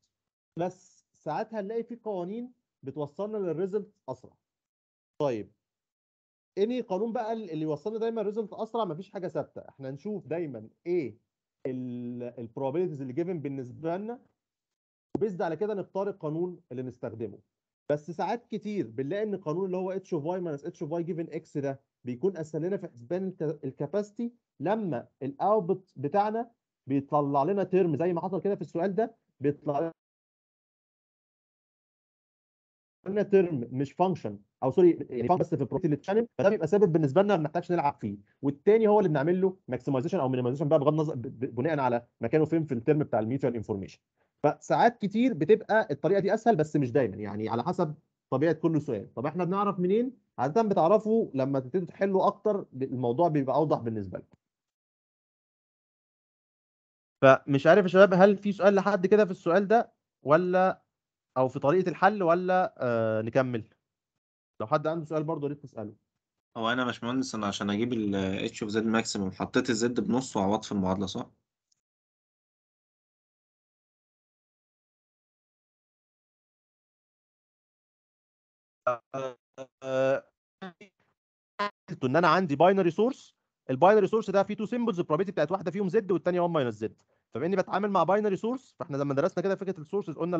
بس ساعات هنلاقي في قوانين بتوصلنا للريزلت اسرع طيب انهي قانون بقى اللي يوصلنا دايما ريزلت اسرع مفيش حاجه ثابته احنا نشوف دايما ايه البروبابيلتيز اللي جيفن بالنسبه لنا وبيزد على كده نختار القانون اللي نستخدمه بس ساعات كتير بنلاقي ان القانون اللي هو اتش اوف واي ماينس اتش اوف واي جيفن اكس ده بيكون اسهل لنا في حسبان الكاباسيتي لما الاوتبوت بتاعنا بيطلع لنا ترم زي ما حصل كده في السؤال ده بيطلع قلنا ترم مش فانكشن او سوري يعني فانكشن بس في البروتين تشانل فده بيبقى سبب بالنسبه لنا ما بنحتاجش نلعب فيه والتاني هو اللي بنعمل له ماكسمايزيشن او مينيمايزيشن بقى بغض النظر بناء على مكانه فين في الترم بتاع الميوتشوال انفورميشن فساعات كتير بتبقى الطريقه دي اسهل بس مش دايما يعني على حسب طبيعه كل سؤال طب احنا بنعرف منين عاده بتعرفوا لما تبتدوا تحلوا اكتر الموضوع بيبقى اوضح بالنسبه لكم فمش عارف يا شباب هل في سؤال لحد كده في السؤال ده ولا او في طريقه الحل ولا آه نكمل لو حد عنده سؤال برضه ريت تساله هو انا باشمهندس انا عشان اجيب ال اتش اوف زد ماكسيمم حطيت الزد بنص وعوضت في المعادله صح ان انا عندي باينري سورس الباينري سورس ده فيه تو سيمبلز البروبابيلتي بتاعت واحده فيهم زد والثانيه 1 ماينس زد فبما اني بتعامل مع باينري سورس فاحنا لما درسنا كده فكره السورسز قلنا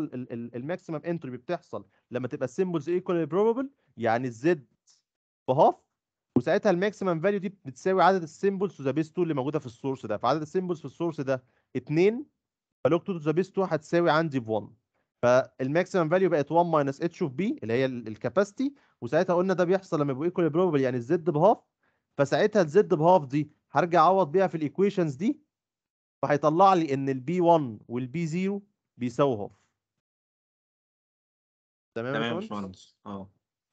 الماكسيمم انتروبي بتحصل لما تبقى السيمبلز ايكوال بروبابل يعني الزد بهاف وساعتها الماكسيمم فاليو دي بتساوي عدد السيمبلز تو ذا بيس 2 اللي موجوده في السورس ده فعدد السيمبلز في السورس ده 2 فلوك 2 تو ذا بيس 2 هتساوي عندي ب 1 فالماكسيمم فاليو بقت 1 ماينس اتش اوف بي اللي هي الكاباسيتي وساعتها قلنا ده بيحصل لما يبقوا ايكوال بروبابل يعني الزد بهاف فساعتها الزد بهاف دي هرجع اعوض بيها في الايكويشنز دي فهيطلع لي ان البي 1 والبي 0 بيساووا هاف تمام يا باشمهندس اه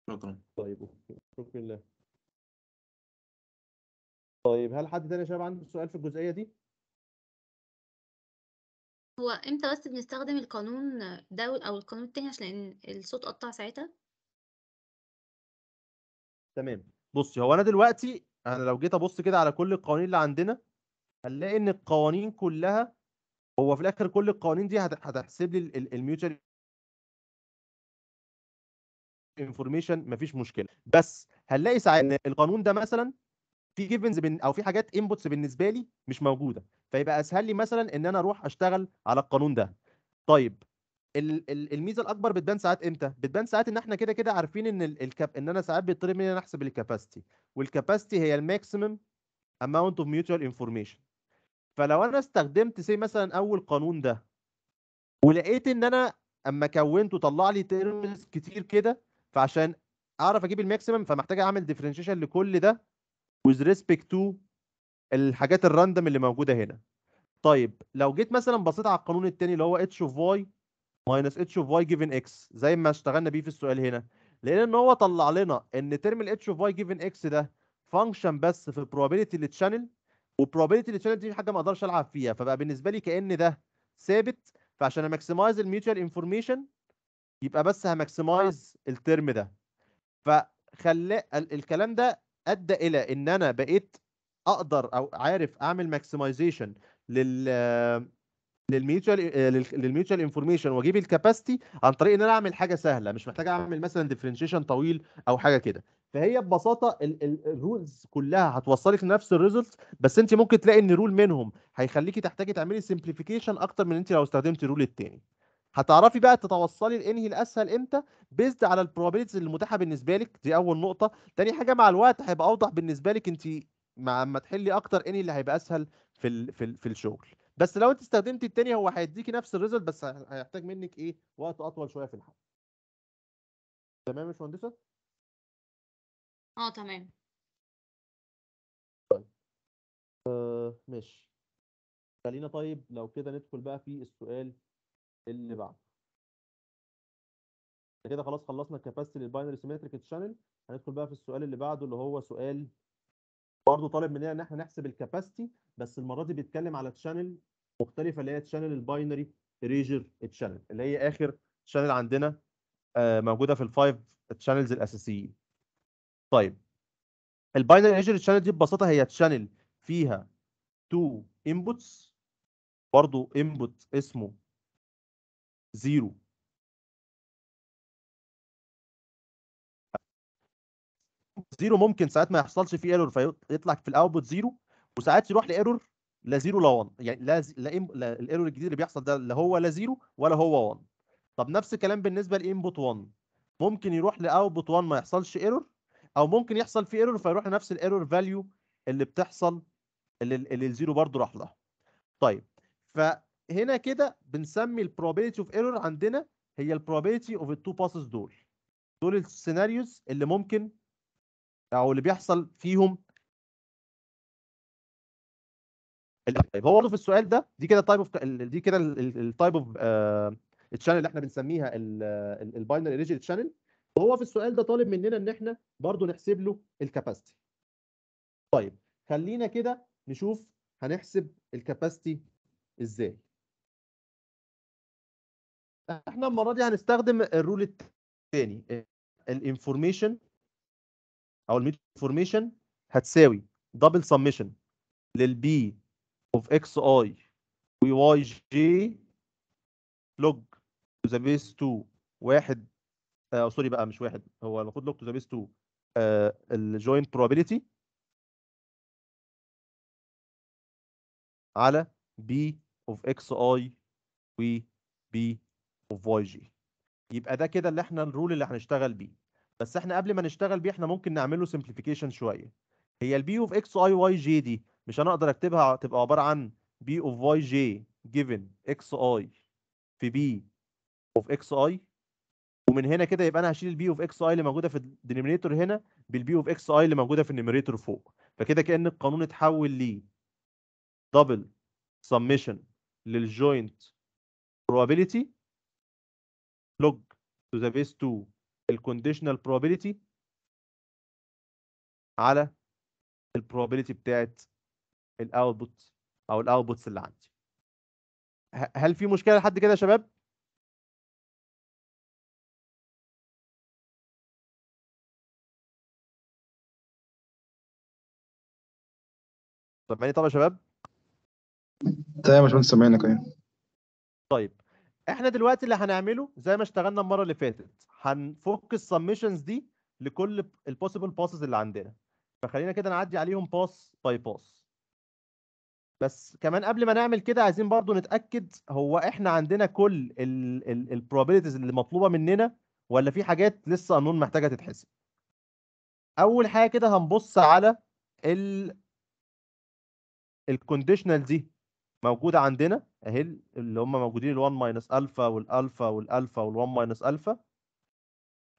شكرا طيب اوكي شكرا لله طيب هل حد تاني يا شباب عنده سؤال في الجزئيه دي؟ هو امتى بس بنستخدم القانون ده او القانون التاني عشان لان الصوت قطع ساعتها؟ تمام بصي هو انا دلوقتي انا لو جيت ابص كده على كل القوانين اللي عندنا هنلاقي ان القوانين كلها هو في الاخر كل القوانين دي هتحسب لي الميوتشال انفورميشن مفيش مشكله بس هنلاقي ساعات ان القانون ده مثلا في جيفنز او في حاجات انبوتس بالنسبه لي مش موجوده فيبقى اسهل لي مثلا ان انا اروح اشتغل على القانون ده طيب الميزه الاكبر بتبان ساعات امتى بتبان ساعات ان احنا كده كده عارفين ان الكاب ان انا ساعات بيطلب مني ان انا احسب الكاباسيتي والكاباسيتي هي الماكسيمم اماونت اوف ميوتشوال انفورميشن فلو انا استخدمت سي مثلا اول قانون ده ولقيت ان انا اما كونته طلع لي تيرمز كتير كده فعشان اعرف اجيب الماكسيمم فمحتاج اعمل ديفرنشيشن لكل ده وذ ريسبكت تو الحاجات الراندم اللي موجوده هنا طيب لو جيت مثلا بصيت على القانون الثاني اللي هو اتش اوف واي ماينس اتش اوف واي جيفن اكس زي ما اشتغلنا بيه في السؤال هنا لان ان هو طلع لنا ان ترم الاتش اوف واي جيفن اكس ده فانكشن بس في probability للشانل وبروبابيلتي التشالنج دي حاجه ما اقدرش العب فيها فبقى بالنسبه لي كان ده ثابت فعشان اماكسمايز الميوتشوال انفورميشن يبقى بس هماكسمايز آه. الترم ده فخلى الكلام ده ادى الى ان انا بقيت اقدر او عارف اعمل ماكسمايزيشن لل للميوتشوال للميوتشوال انفورميشن واجيب الكاباسيتي عن طريق ان انا اعمل حاجه سهله مش محتاج اعمل مثلا ديفرنشيشن طويل او حاجه كده فهي ببساطه الرولز كلها هتوصلك لنفس الريزلت بس انت ممكن تلاقي ان رول منهم هيخليكي تحتاجي تعملي سمبليفيكيشن اكتر من انت لو استخدمتي الرول التاني هتعرفي بقى تتوصلي لانهي الاسهل امتى بيزد على البروبابيلتيز المتاحه بالنسبه لك دي اول نقطه تاني حاجه مع الوقت هيبقى اوضح بالنسبه لك انت مع ما تحلي اكتر انهي اللي هيبقى اسهل في الـ في, الـ في الشغل بس لو انت استخدمتي التاني هو هيديكي نفس الريزلت بس هيحتاج منك ايه وقت اطول شويه في الحل تمام يا باشمهندسه اه تمام طيب آه ماشي خلينا طيب لو كده ندخل بقى في السؤال اللي بعده كده خلاص خلصنا الكاباسيتي للباينري سيمتريك تشانل هندخل بقى في السؤال اللي بعده اللي هو سؤال برضه طالب مننا ان احنا نحسب الكاباسيتي بس المره دي بيتكلم على تشانل مختلفه اللي هي تشانل الباينري ريجر تشانل اللي هي اخر تشانل عندنا آه، موجوده في الفايف تشانلز الاساسيين طيب الباينري ايجري تشانل دي ببساطه هي تشانل فيها تو انبوتس برضو انبوت اسمه زيرو زيرو ممكن ساعات ما يحصلش فيه ايرور فيطلع في الاوتبوت زيرو وساعات يروح لايرور لا زيرو لا 1 يعني لا, لا, إم... لا الايرور الجديد اللي بيحصل ده لا هو لا زيرو ولا هو 1 طب نفس الكلام بالنسبه لانبوت 1 ممكن يروح لاوتبوت 1 ما يحصلش ايرور او ممكن يحصل فيه ايرور فيروح لنفس الايرور فاليو اللي بتحصل اللي, اللي الزيرو برضو راح لها طيب فهنا كده بنسمي البروبابيلتي اوف ايرور عندنا هي البروبابيلتي اوف التو باسز دول دول السيناريوز اللي ممكن او اللي بيحصل فيهم طيب هو برضه في السؤال ده دي كده تايب اوف دي كده التايب اوف التشانل اللي احنا بنسميها الباينري ريجيد تشانل هو في السؤال ده طالب مننا ان احنا برضو نحسب له الكاباسيتي طيب خلينا كده نشوف هنحسب الكاباسيتي ازاي احنا المره دي هنستخدم الرول الثاني الانفورميشن او الميد انفورميشن هتساوي دبل سميشن للبي اوف اكس اي وواي جي لوج ذا بيس 2 1 آه سوري بقى مش واحد هو المفروض لوك تو ذا بيس 2 آه، الجوينت probability على b of x i و b of y g يبقى ده كده اللي احنا الرول اللي هنشتغل بيه بس احنا قبل ما نشتغل بيه احنا ممكن نعمل له سمبليفيكيشن شويه هي b of x i y جي دي مش انا اقدر اكتبها تبقى عباره عن b of y جي given x i في b of x i ومن هنا كده يبقى انا هشيل البي اوف اكس اي اللي موجوده في الدينومينيتور هنا بالبي اوف اكس اي اللي موجوده في النيميريتور فوق فكده كان القانون اتحول ل دبل سميشن للجوينت probability log to the base 2 الكونديشنال probability على البروبابيلتي بتاعت الاوتبوت او الاوتبوتس اللي عندي هل في مشكله لحد كده يا شباب سامعني طبعا يا شباب تمام يا باشمهندس سامعينك ايوه طيب احنا دلوقتي اللي هنعمله زي ما اشتغلنا المره اللي فاتت هنفك السبمشنز دي لكل البوسيبل باسز اللي عندنا فخلينا كده نعدي عليهم باس باي باس بس كمان قبل ما نعمل كده عايزين برضو نتاكد هو احنا عندنا كل البروبابيلتيز اللي مطلوبه مننا ولا في حاجات لسه قانون محتاجه تتحسب اول حاجه كده هنبص على ال الكونديشنال دي موجوده عندنا اهي اللي هم موجودين ال1 ماينس الفا والالفا والالفا وال1 ماينس الفا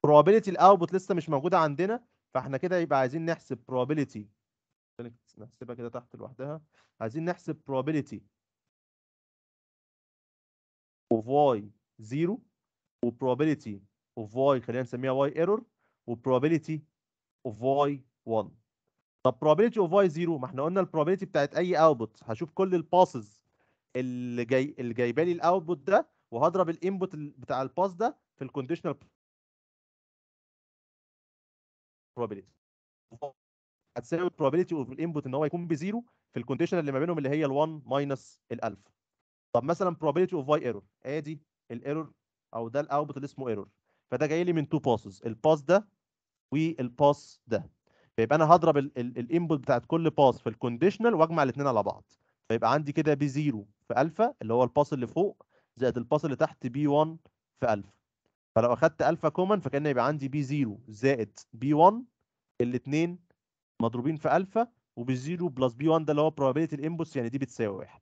probability الاوتبوت لسه مش موجوده عندنا فاحنا كده يبقى عايزين نحسب probability نحسبها كده تحت لوحدها عايزين نحسب probability of y 0 و probability of y خلينا نسميها y error و probability of y 1 طب probability of y zero ما احنا قلنا probability بتاعت اي output هشوف كل الباسز اللي جاي اللي جايبه لي الاوتبوت ده وهضرب الانبوت بتاع الباس ده في الكونديشنال probability هتساوي probability of الانبوت ان هو يكون بزيرو في الكونديشنال اللي ما بينهم اللي هي ال1 ماينس ال طب مثلا probability of y error ادي الايرور او ده الاوتبوت اللي اسمه ايرور فده جاي لي من تو باسز الباس ده والباس ده فيبقى انا هضرب الانبوت بتاعت كل باس في الكونديشنال واجمع الاثنين على بعض فيبقى عندي كده بي 0 في الفا اللي هو الباس اللي فوق زائد الباس اللي تحت بي 1 في الفا فلو اخدت الفا كومن فكان يبقى عندي بي 0 زائد بي 1 الاثنين مضروبين في الفا وبي 0 بلس بي 1 ده اللي هو probability الانبوتس يعني دي بتساوي واحد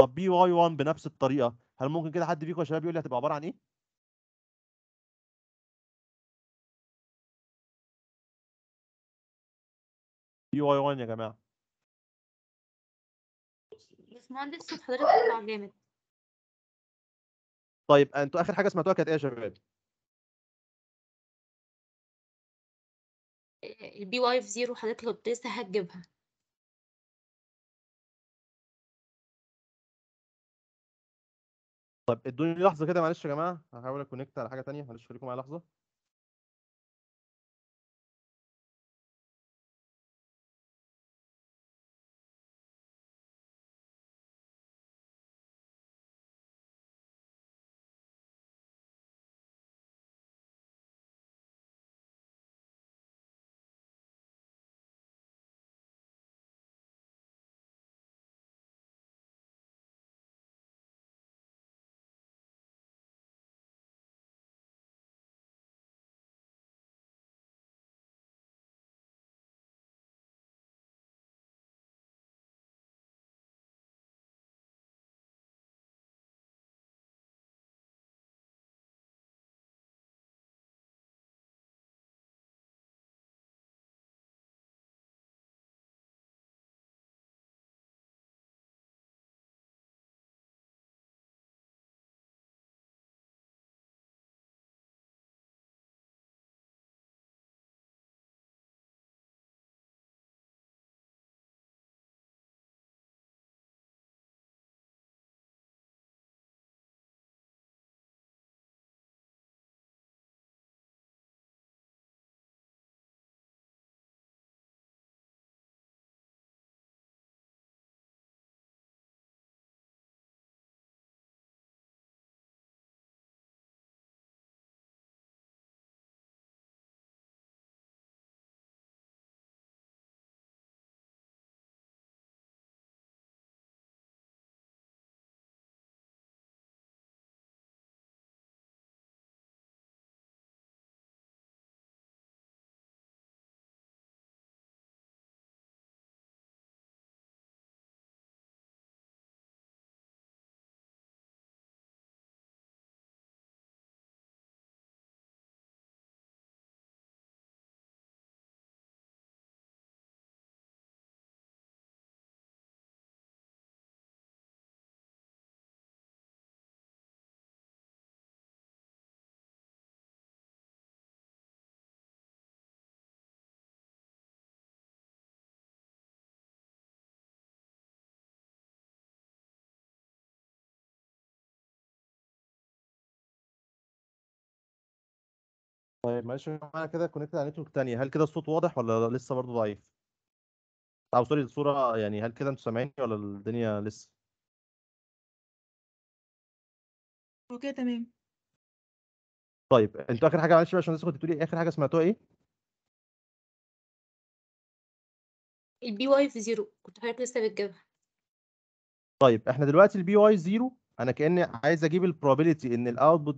طب بي واي 1 بنفس الطريقه هل ممكن كده حد فيكم يا شباب يقول لي هتبقى عباره عن ايه؟ يو اي 1 يا جماعه باشمهندس صوت حضرتك قطع جامد طيب انتوا اخر حاجه سمعتوها كانت ايه يا شباب؟ آه، البي واي في زيرو حضرتك لو لسه هتجيبها طب ادوني لحظه كده معلش يا جماعه هحاول اكونكت على حاجه ثانيه معلش خليكم معايا لحظه طيب معلش انا كده كونكت على نتورك تانية هل كده الصوت واضح ولا لسه برضه ضعيف؟ او سوري الصورة يعني هل كده انتوا سامعيني ولا الدنيا لسه؟ اوكي تمام طيب انتوا اخر حاجة معلش عشان لسه كنت بتقولي اخر حاجة سمعتوها ايه؟ البي واي في زيرو كنت حضرتك لسه بتجيبها طيب احنا دلوقتي البي واي زيرو انا كاني عايز اجيب البروبابيلتي ان الاوتبوت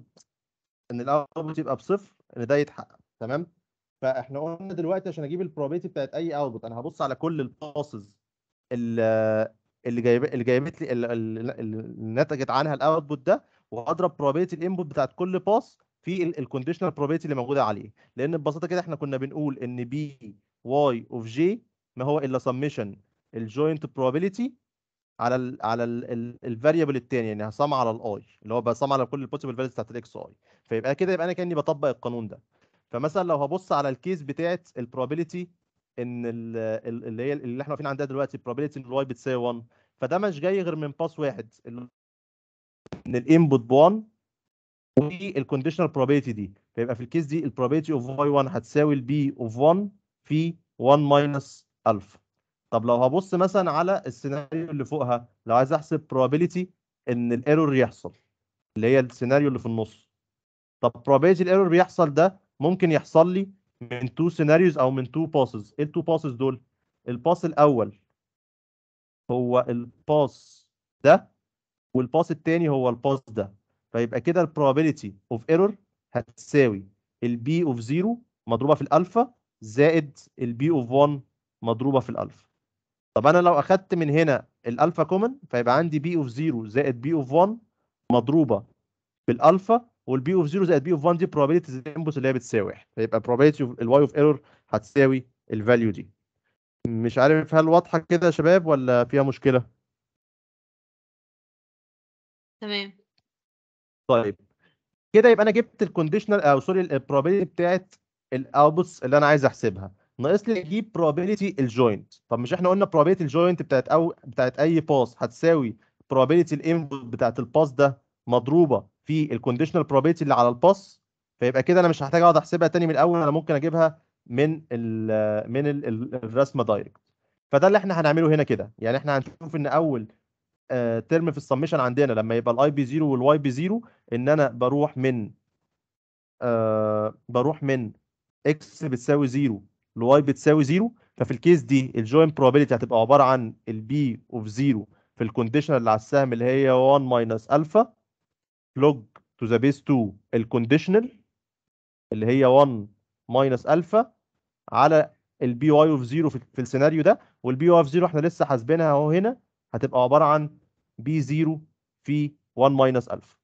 ان الاوتبوت يبقى بصفر ان ده يتحقق تمام فاحنا قلنا دلوقتي عشان اجيب البروبابيلتي بتاعت اي اوتبوت انا هبص على كل الباسز اللي اللي جايبت لي اللي نتجت عنها الاوتبوت ده واضرب بروبابيلتي الانبوت بتاعت كل باس في الكونديشنال بروبابيلتي اللي موجوده عليه لان ببساطه كده احنا كنا بنقول ان بي واي اوف جي ما هو الا سميشن الجوينت بروبابيلتي على الـ على الفاريبل الثاني يعني هسم على الاي اللي هو بسم على كل البوسيبل فاليوز بتاعت الاكس واي فيبقى كده يبقى انا كاني بطبق القانون ده فمثلا لو هبص على الكيس بتاعت البروبابيلتي ان اللي هي اللي احنا واقفين عندها دلوقتي البروبابيلتي ان الواي بتساوي 1 فده مش جاي غير من باس واحد ان الانبوت ب 1 والكونديشنال probability دي فيبقى في الكيس دي ال probability of y1 هتساوي البي b of 1 في 1 ماينس الفا طب لو هبص مثلا على السيناريو اللي فوقها لو عايز احسب probability ان الايرور يحصل اللي هي السيناريو اللي في النص طب probability الايرور بيحصل ده ممكن يحصل لي من تو سيناريوز او من تو باسز ايه التو باسز دول الباس الاول هو الباس ده والباس الثاني هو الباس ده فيبقى كده probability of error هتساوي البي اوف 0 مضروبه في الالفا زائد البي اوف 1 مضروبه في الالفا طب انا لو اخدت من هنا الالفا كومن فيبقى عندي بي اوف 0 زائد بي اوف 1 مضروبه بالالفا والبي اوف 0 زائد بي اوف 1 دي probability الانبوت اللي هي بتساوي واحد فيبقى probability الواي اوف ايرور هتساوي الفاليو دي مش عارف هل واضحه كده يا شباب ولا فيها مشكله تمام طيب كده يبقى انا جبت الكونديشنال او سوري البروبابيلتي بتاعت الاوتبوتس اللي انا عايز احسبها ناقص لي اجيب probability الجوينت طب مش احنا قلنا probability الجوينت بتاعت او بتاعت اي باس هتساوي probability الانبوت بتاعت الباس ده مضروبه في الكونديشنال probability اللي على الباس فيبقى كده انا مش هحتاج اقعد احسبها تاني من الاول انا ممكن اجيبها من ال من ال الرسمه دايركت فده اللي احنا هنعمله هنا كده يعني احنا هنشوف ان اول ترم آه، في السمشن عندنا لما يبقى الاي بي 0 والواي بي 0 ان انا بروح من أه بروح من اكس بتساوي 0 لواي بتساوي زيرو ففي الكيس دي الجوين probability هتبقى عباره عن البي اوف زيرو في الكونديشنال اللي على السهم اللي هي 1 ماينس الفا لوج تو ذا بيس 2 الكونديشنال اللي هي 1 ماينس الفا على البي واي اوف زيرو في السيناريو ده والبي واي اوف زيرو احنا لسه حاسبينها اهو هنا هتبقى عباره عن بي زيرو في 1 ماينس الفا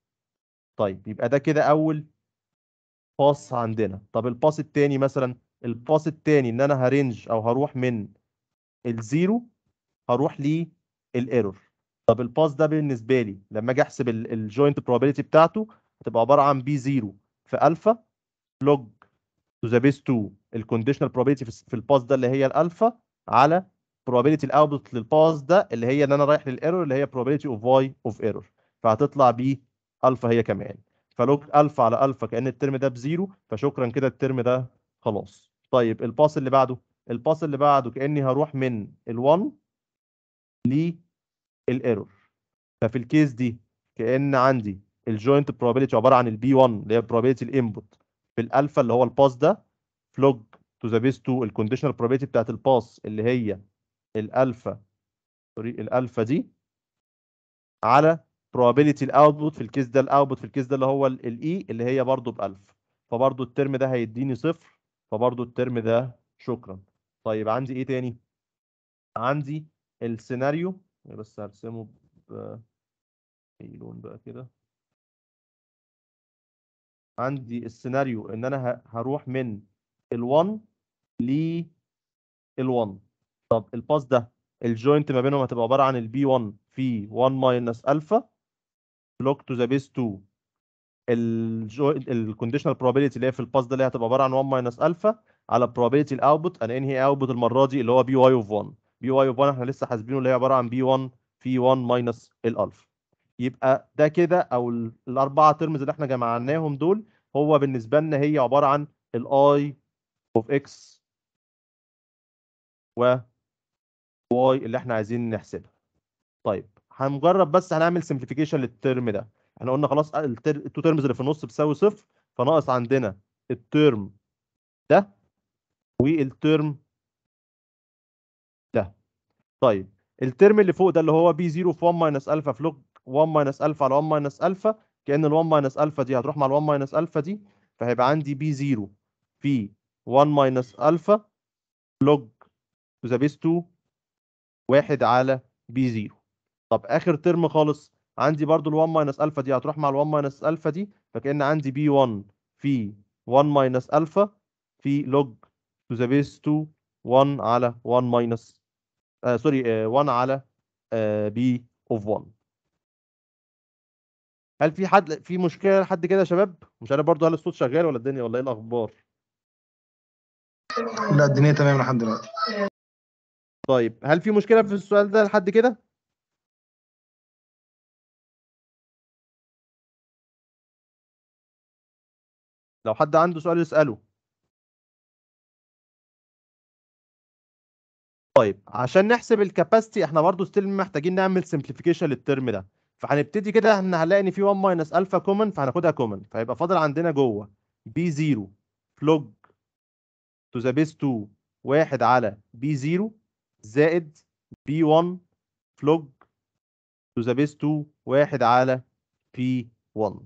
طيب يبقى ده كده اول باص عندنا طب الباص الثاني مثلا الباس الثاني ان انا هرينج او هروح من الزيرو هروح للايرور طب الباس ده بالنسبه لي لما اجي احسب الجوينت probability بتاعته هتبقى عباره عن بي 0 في الفا لوج تو ذا بيس 2 الكونديشنال probability في الباس ده اللي هي الالفا على probability الاوتبوت للباس ده اللي هي ان انا رايح للايرور اللي هي probability of y of ايرور فهتطلع بي الفا هي كمان فلوج الفا على الفا كان الترم ده بزيرو فشكرا كده الترم ده خلاص طيب الباس اللي بعده الباس اللي بعده كاني هروح من ال1 للايرور ففي الكيس دي كان عندي الجوينت بروبابيلتي عباره عن البي 1 اللي هي بروبابيلتي الانبوت في الالفا اللي هو الباس ده فلوج تو ذا بيس 2 الكونديشنال بروبابيلتي بتاعت الباس اللي هي الالفا سوري الالفا دي على probability الاوتبوت في الكيس ده الاوتبوت في الكيس ده اللي هو الاي e اللي هي برضه بألف فبرضه الترم ده هيديني صفر فبرضو الترم ده شكرا طيب عندي ايه تاني عندي السيناريو بس هرسمه ب اي لون بقى كده عندي السيناريو ان انا هروح من ال1 ل ال1 طب الباس ده الجوينت ما بينهم هتبقى عباره عن البي1 في 1 ماينس الفا بلوك تو ذا بيس 2 الكونديشنال probability اللي هي في الباس ده اللي هتبقى عباره عن 1 ماينس الفا على probability الاوتبوت انا انهي إيه اوتبوت المره دي اللي هو بي واي اوف 1 بي واي اوف 1 احنا لسه حاسبينه اللي هي عباره عن بي 1 في 1 ماينس الالفا يبقى ده كده او الاربعه ترمز اللي احنا جمعناهم دول هو بالنسبه لنا هي عباره عن الاي اوف اكس و واي اللي احنا عايزين نحسبها طيب هنجرب بس هنعمل سمبليفيكيشن للترم ده احنا قلنا خلاص آه، التو تيرمز اللي في النص بتساوي صفر فناقص عندنا الترم ده والترم ده طيب الترم اللي فوق ده اللي هو بي 0 في 1 ماينس الفا في لوج 1 ماينس الفا على 1 ماينس الفا كان ال 1 ماينس الفا دي هتروح مع ال 1 ماينس الفا دي فهيبقى عندي بي 0 في 1 ماينس الفا لوج تو ذا بيس 2 1 على بي 0 طب اخر ترم خالص عندي برضو ال1 ماينس الفا دي هتروح مع ال1 ماينس الفا دي فكأن عندي بي 1 في 1 ماينس الفا في لوج تو ذا بيس 2 1 على 1 ماينس آه سوري آه 1 على آه بي اوف 1 هل في حد في مشكله لحد كده يا شباب مش عارف برضو هل الصوت شغال ولا الدنيا ولا ايه الاخبار لا الدنيا تمام لحد دلوقتي طيب هل في مشكله في السؤال ده لحد كده لو حد عنده سؤال يسأله طيب عشان نحسب الكاباسيتي احنا برضه ستيل محتاجين نعمل سمبليفيكيشن للترم ده فهنبتدي كده احنا هنلاقي ان في 1 ماينس الفا كومن فهناخدها كومن فيبقى فاضل عندنا جوه بي 0 لوج تو ذا بيس 2 1 على بي 0 زائد بي 1 لوج تو ذا بيس 2 1 على بي 1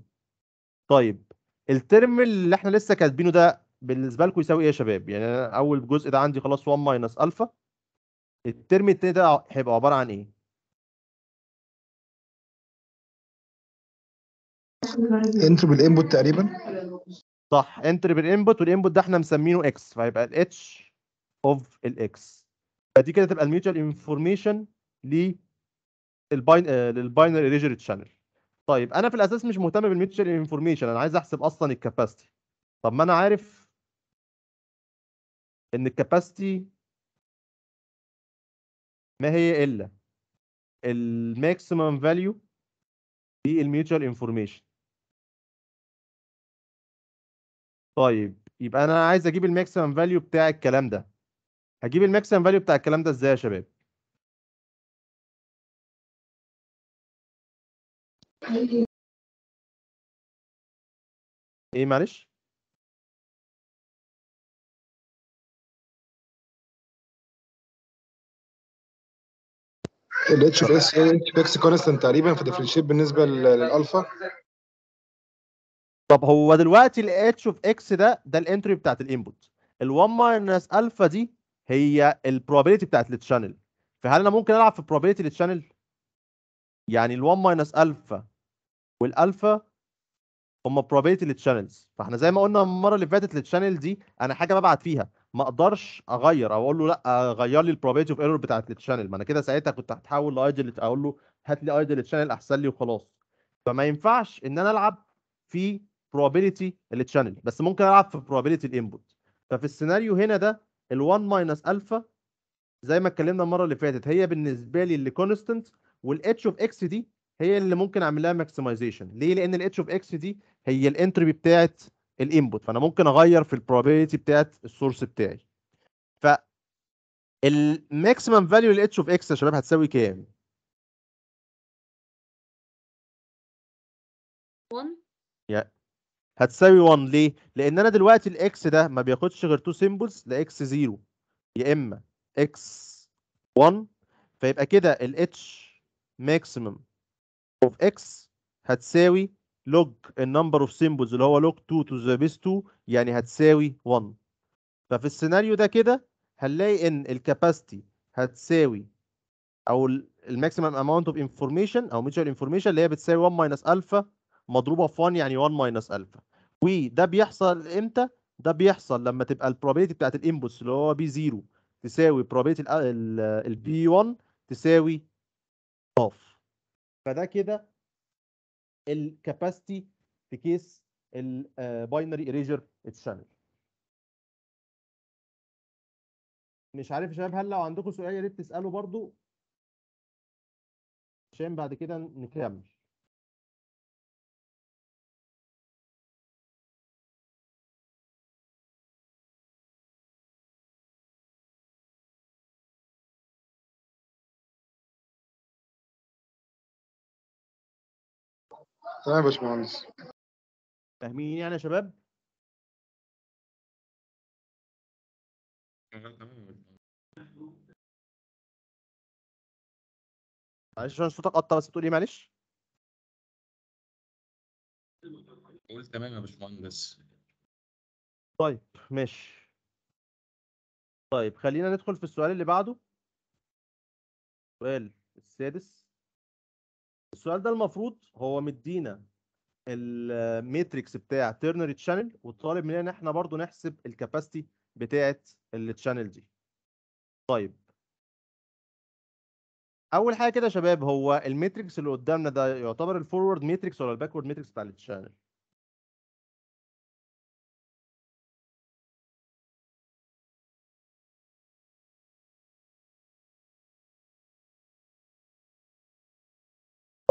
طيب الترم اللي احنا لسه كاتبينه ده بالنسبه لكم يساوي ايه يا شباب يعني انا اول جزء ده عندي خلاص 1 ماينس الفا الترم التاني ده هيبقى عباره عن ايه انتر بالانبوت تقريبا صح انتر بالانبوت والانبوت ده احنا مسمينه اكس فهيبقى الاتش اوف الاكس فدي كده تبقى الميوتشال انفورميشن للباين للباينري ريجر تشانل طيب انا في الاساس مش مهتم بالميوتشوال انفورميشن انا عايز احسب اصلا الكاباسيتي طب ما انا عارف ان الكاباسيتي ما هي الا الماكسيمم فاليو دي الميوتشوال انفورميشن طيب يبقى انا عايز اجيب الماكسيمم فاليو بتاع الكلام ده هجيب الماكسيمم فاليو بتاع الكلام ده ازاي يا شباب ايه معلش الاتش في اس اتش اكس كونستنت تقريبا في ديفرنشيت بالنسبه للالفا طب هو دلوقتي الاتش اوف اكس ده ده الانتري بتاعت الانبوت ال1 ماينس الفا دي هي البروبابيلتي بتاعت التشانل فهل انا ممكن العب في بروبابيلتي للتشانل يعني ال1 ماينس الفا والالفا هم probability للشانلز فاحنا زي ما قلنا المره اللي فاتت للشانل دي انا حاجه ببعت فيها ما اقدرش اغير او اقول له لا غير لي البروبابيلتي اوف ايرور بتاعت الشانل ما انا كده ساعتها كنت هتحول لايدل اقول له هات لي ايدل الشانل احسن لي وخلاص فما ينفعش ان انا العب في probability الشانل بس ممكن العب في probability الانبوت ففي السيناريو هنا ده ال1 ماينس الفا زي ما اتكلمنا المره اللي فاتت هي بالنسبه لي اللي كونستنت والاتش اوف اكس دي هي اللي ممكن اعمل لها ماكسمايزيشن ليه لان الاتش اوف اكس دي هي الانتربي بتاعت الانبوت فانا ممكن اغير في البروبابيلتي بتاعت السورس بتاعي ف الماكسيمم فاليو للاتش اوف اكس يا شباب هتساوي كام 1 yeah. هتساوي 1 ليه؟ لان انا دلوقتي الاكس ده ما بياخدش غير تو سيمبلز لاكس 0 يا اما اكس 1 فيبقى كده الاتش ماكسيمم of x هتساوي لوج النمبر اوف سيمبلز اللي هو log 2 to the base 2 يعني هتساوي 1 ففي السيناريو ده كده هنلاقي ان الكاباسيتي هتساوي او الماكسيمم اماونت اوف انفورميشن او ميجر انفورميشن اللي هي بتساوي 1 ماينس الفا مضروبه في 1 يعني 1 ماينس الفا وده بيحصل امتى؟ ده بيحصل لما تبقى البروبابيلتي بتاعت الانبوتس اللي هو بي 0 تساوي probability البي 1 تساوي اوف فده كده الكاباسيتي في كيس الباينري اريجر تشانل مش عارف يا شباب هل لو عندكم سؤال يا ريت تسالوا برضو عشان بعد كده نكمل تمام يا باشمهندس فاهمين يعني يا شباب؟ معلش عشان صوتك قطع بس بتقول ايه معلش؟ قول تمام يا باشمهندس طيب ماشي طيب خلينا ندخل في السؤال اللي بعده السؤال السادس السؤال ده المفروض هو مدينا الميتريكس بتاع ترنري تشانل وطالب مننا ان احنا برضو نحسب الكاباسيتي بتاعه التشانل دي طيب اول حاجه كده يا شباب هو الميتريكس اللي قدامنا ده يعتبر الفورورد ميتريكس ولا الباكورد ميتريكس بتاع التشانل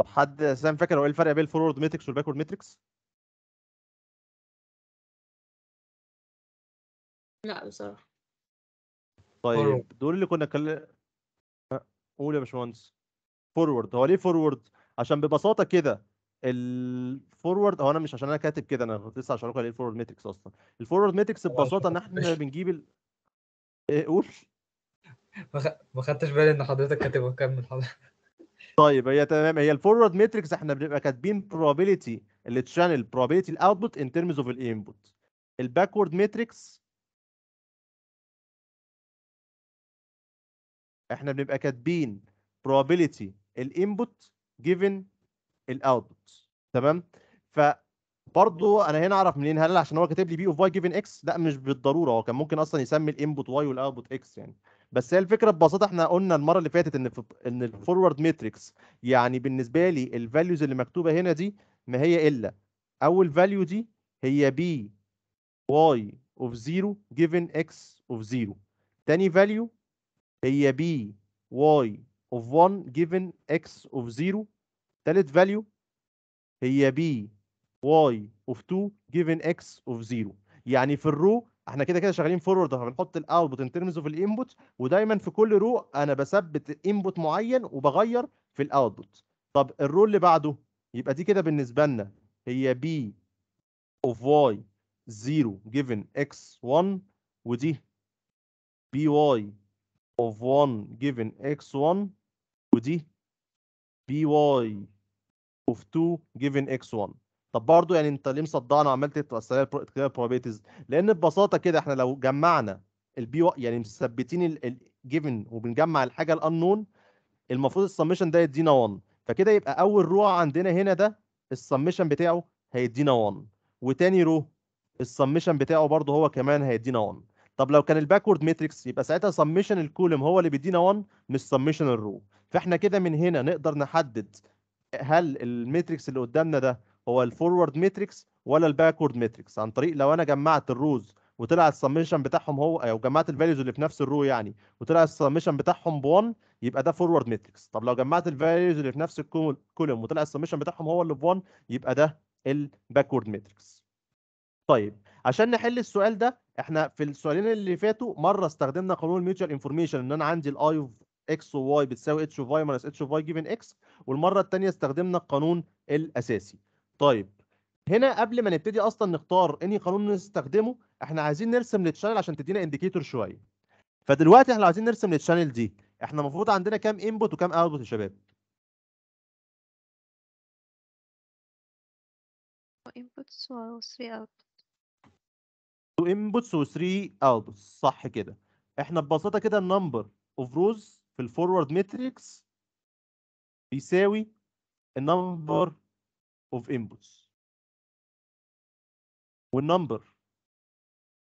طب حد اساسا فاكر هو ايه الفرق بين الفورورد ميتريكس والباكورد ميتريكس؟ لا بصراحه طيب دول اللي كنا اتكلم قول يا باشمهندس فورورد هو ليه فورورد؟ عشان ببساطه كده الفورورد هو انا مش عشان انا كاتب كده انا كنت لسه هشرح لكم الفورورد ميتريكس اصلا الفورورد ميتريكس ببساطه ان احنا بنجيب ال... ايه قول ما خدتش بالي ان حضرتك كاتبه كمل حضرتك طيب هي تمام هي الفورورد ماتريكس احنا بنبقى كاتبين probability اللي تشانل probability الاوتبوت in terms of الانبوت الباكورد ماتريكس احنا بنبقى كاتبين probability الانبوت given الاوتبوت تمام ف برضه انا هنا اعرف منين هل عشان هو كاتب لي بي اوف واي جيفن اكس لا مش بالضروره هو كان ممكن اصلا يسمي الانبوت واي والاوتبوت اكس يعني بس هي الفكره ببساطه احنا قلنا المره اللي فاتت ان ان الفورورد ماتريكس يعني بالنسبه لي الفاليوز اللي مكتوبه هنا دي ما هي الا اول فاليو دي هي بي واي اوف 0 جيفن اكس اوف 0 تاني فاليو هي بي واي اوف 1 جيفن اكس اوف 0 تالت فاليو هي بي واي اوف 2 جيفن اكس اوف 0 يعني في الرو احنا كده كده شغالين فورورد فبنحط الاوتبوت ان ترمز اوف الانبوت ودايما في كل رو انا بثبت انبوت معين وبغير في الاوتبوت طب الرول اللي بعده يبقى دي كده بالنسبه لنا هي بي اوف واي 0 جيفن اكس 1 ودي بي واي اوف 1 جيفن اكس 1 ودي بي واي اوف 2 جيفن اكس 1 طب برضه يعني انت ليه مصدعنا وعمال إيه؟ تتوسع كده لان ببساطه كده احنا لو جمعنا البي يعني مثبتين الجيفن وبنجمع الحاجه الانون المفروض السمشن ده يدينا 1 فكده يبقى اول رو عندنا هنا ده السمشن بتاعه هيدينا 1 وتاني رو السمشن بتاعه برضه هو كمان هيدينا 1 طب لو كان الباكورد ماتريكس يبقى ساعتها سمشن الكولم هو اللي بيدينا 1 مش سمشن الرو فاحنا كده من هنا نقدر نحدد هل الماتريكس اللي قدامنا ده هو الفورورد ماتريكس ولا الباكورد ماتريكس عن طريق لو انا جمعت الروز وطلع السميشن بتاعهم هو او جمعت الفاليوز اللي في نفس الرو يعني وطلع السميشن بتاعهم ب 1 يبقى ده فورورد ماتريكس طب لو جمعت الفاليوز اللي في نفس الكولوم وطلع السميشن بتاعهم هو اللي ب 1 يبقى ده الباكورد ماتريكس طيب عشان نحل السؤال ده احنا في السؤالين اللي فاتوا مره استخدمنا قانون الميوتشال انفورميشن ان انا عندي الاي اوف اكس وواي بتساوي اتش اوف واي ماينس اتش اوف واي جيفن اكس والمره الثانيه استخدمنا القانون الاساسي طيب هنا قبل ما نبتدي اصلا نختار انهي قانون نستخدمه احنا عايزين نرسم للشانل عشان تدينا انديكيتور شويه فدلوقتي احنا عايزين نرسم للشانل دي احنا المفروض عندنا كام انبوت وكام اوتبوت يا شباب انبوتس و 3 اوتبوتس انبوتس و 3 اوتبوتس صح كده احنا ببساطه كده النمبر اوف روز في الفورورد ماتريكس بيساوي النمبر of inputs والنمبر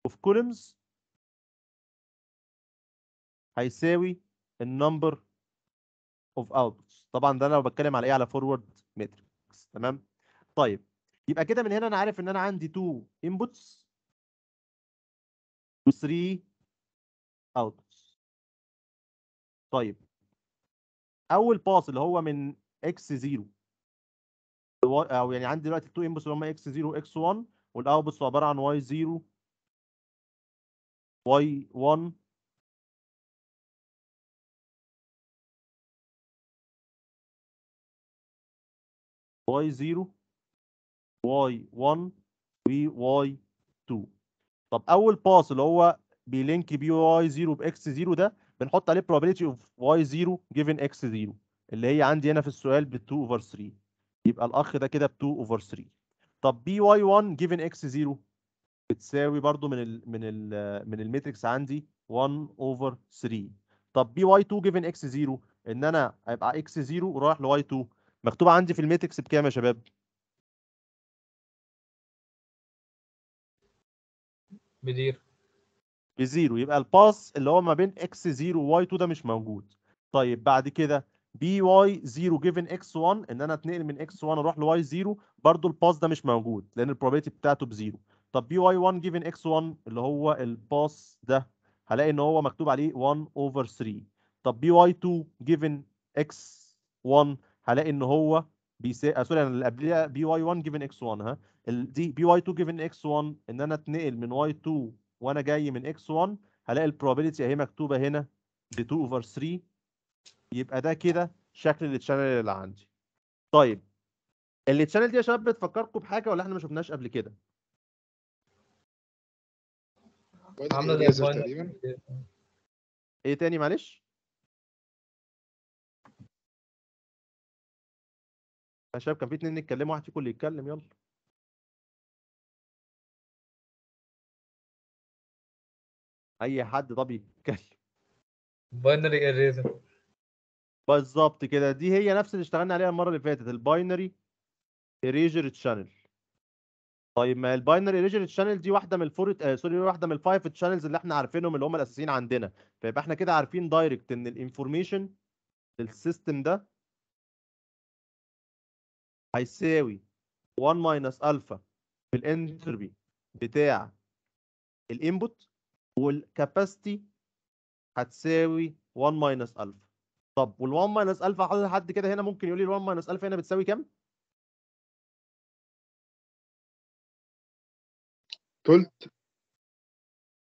of columns هيساوي النمبر of outputs طبعا ده انا لو بتكلم على ايه على forward matrix تمام طيب يبقى كده من هنا انا عارف ان انا عندي 2 inputs و 3 outputs طيب اول باس اللي هو من x0 او آه، يعني عندي دلوقتي التو انبوتس اللي هم اكس 0 اكس 1 والاوتبوتس عباره عن واي 0 واي 1 واي 0 واي 1 واي 2 طب اول باس اللي هو بيلينك بي واي 0 باكس 0 ده بنحط عليه probability of y 0 given x 0 اللي هي عندي هنا في السؤال بال 2 over 3 يبقى الاخ ده كده ب 2 اوفر 3 طب بي واي 1 جيفن اكس 0 بتساوي برضو من الـ من الـ من الماتريكس عندي 1 اوفر 3 طب بي واي 2 جيفن اكس 0 ان انا هيبقى اكس 0 ورايح لواي 2 مكتوب عندي في الماتريكس بكام يا شباب؟ بزيرو بزيرو يبقى الباس اللي هو ما بين اكس 0 وواي 2 ده مش موجود طيب بعد كده بي واي 0 جيفن اكس 1 ان انا اتنقل من اكس 1 اروح لواي 0 برضو الباس ده مش موجود لان البروبابيلتي بتاعته بزيرو طب بي واي 1 جيفن اكس 1 اللي هو الباس ده هلاقي ان هو مكتوب عليه 1 اوفر 3 طب بي واي 2 جيفن اكس 1 هلاقي ان هو بيساوي آه، سوري انا اللي قبليها بي واي 1 جيفن اكس 1 ها دي بي واي 2 جيفن اكس 1 ان انا اتنقل من واي 2 وانا جاي من اكس 1 هلاقي البروبابيلتي اهي مكتوبه هنا ب 2 اوفر 3 يبقى ده كده شكل التشانل اللي عندي طيب التشانل دي يا شباب بتفكركم بحاجه ولا احنا ما شفناهاش قبل كده عامله ايه تاني معلش يا شباب كان في اتنين نتكلم واحد فيكم اللي يتكلم يلا اي حد طب يتكلم باينري اريزر بالظبط كده دي هي نفس اللي اشتغلنا عليها المره اللي فاتت الباينري ايريجر تشانل طيب ما الباينري ايريجر تشانل دي واحده من الفور آه سوري واحده من الفايف تشانلز اللي احنا عارفينهم اللي هم الاساسيين عندنا فيبقى احنا كده عارفين دايركت ان الانفورميشن للسيستم ده هيساوي 1 ماينس الفا في الانتربي بتاع الانبوت والكاباسيتي هتساوي 1 ماينس الفا طب وال1 ماينس الفا حد كده هنا ممكن يقول لي ال1 ماينس الفا هنا بتساوي كام؟ تلت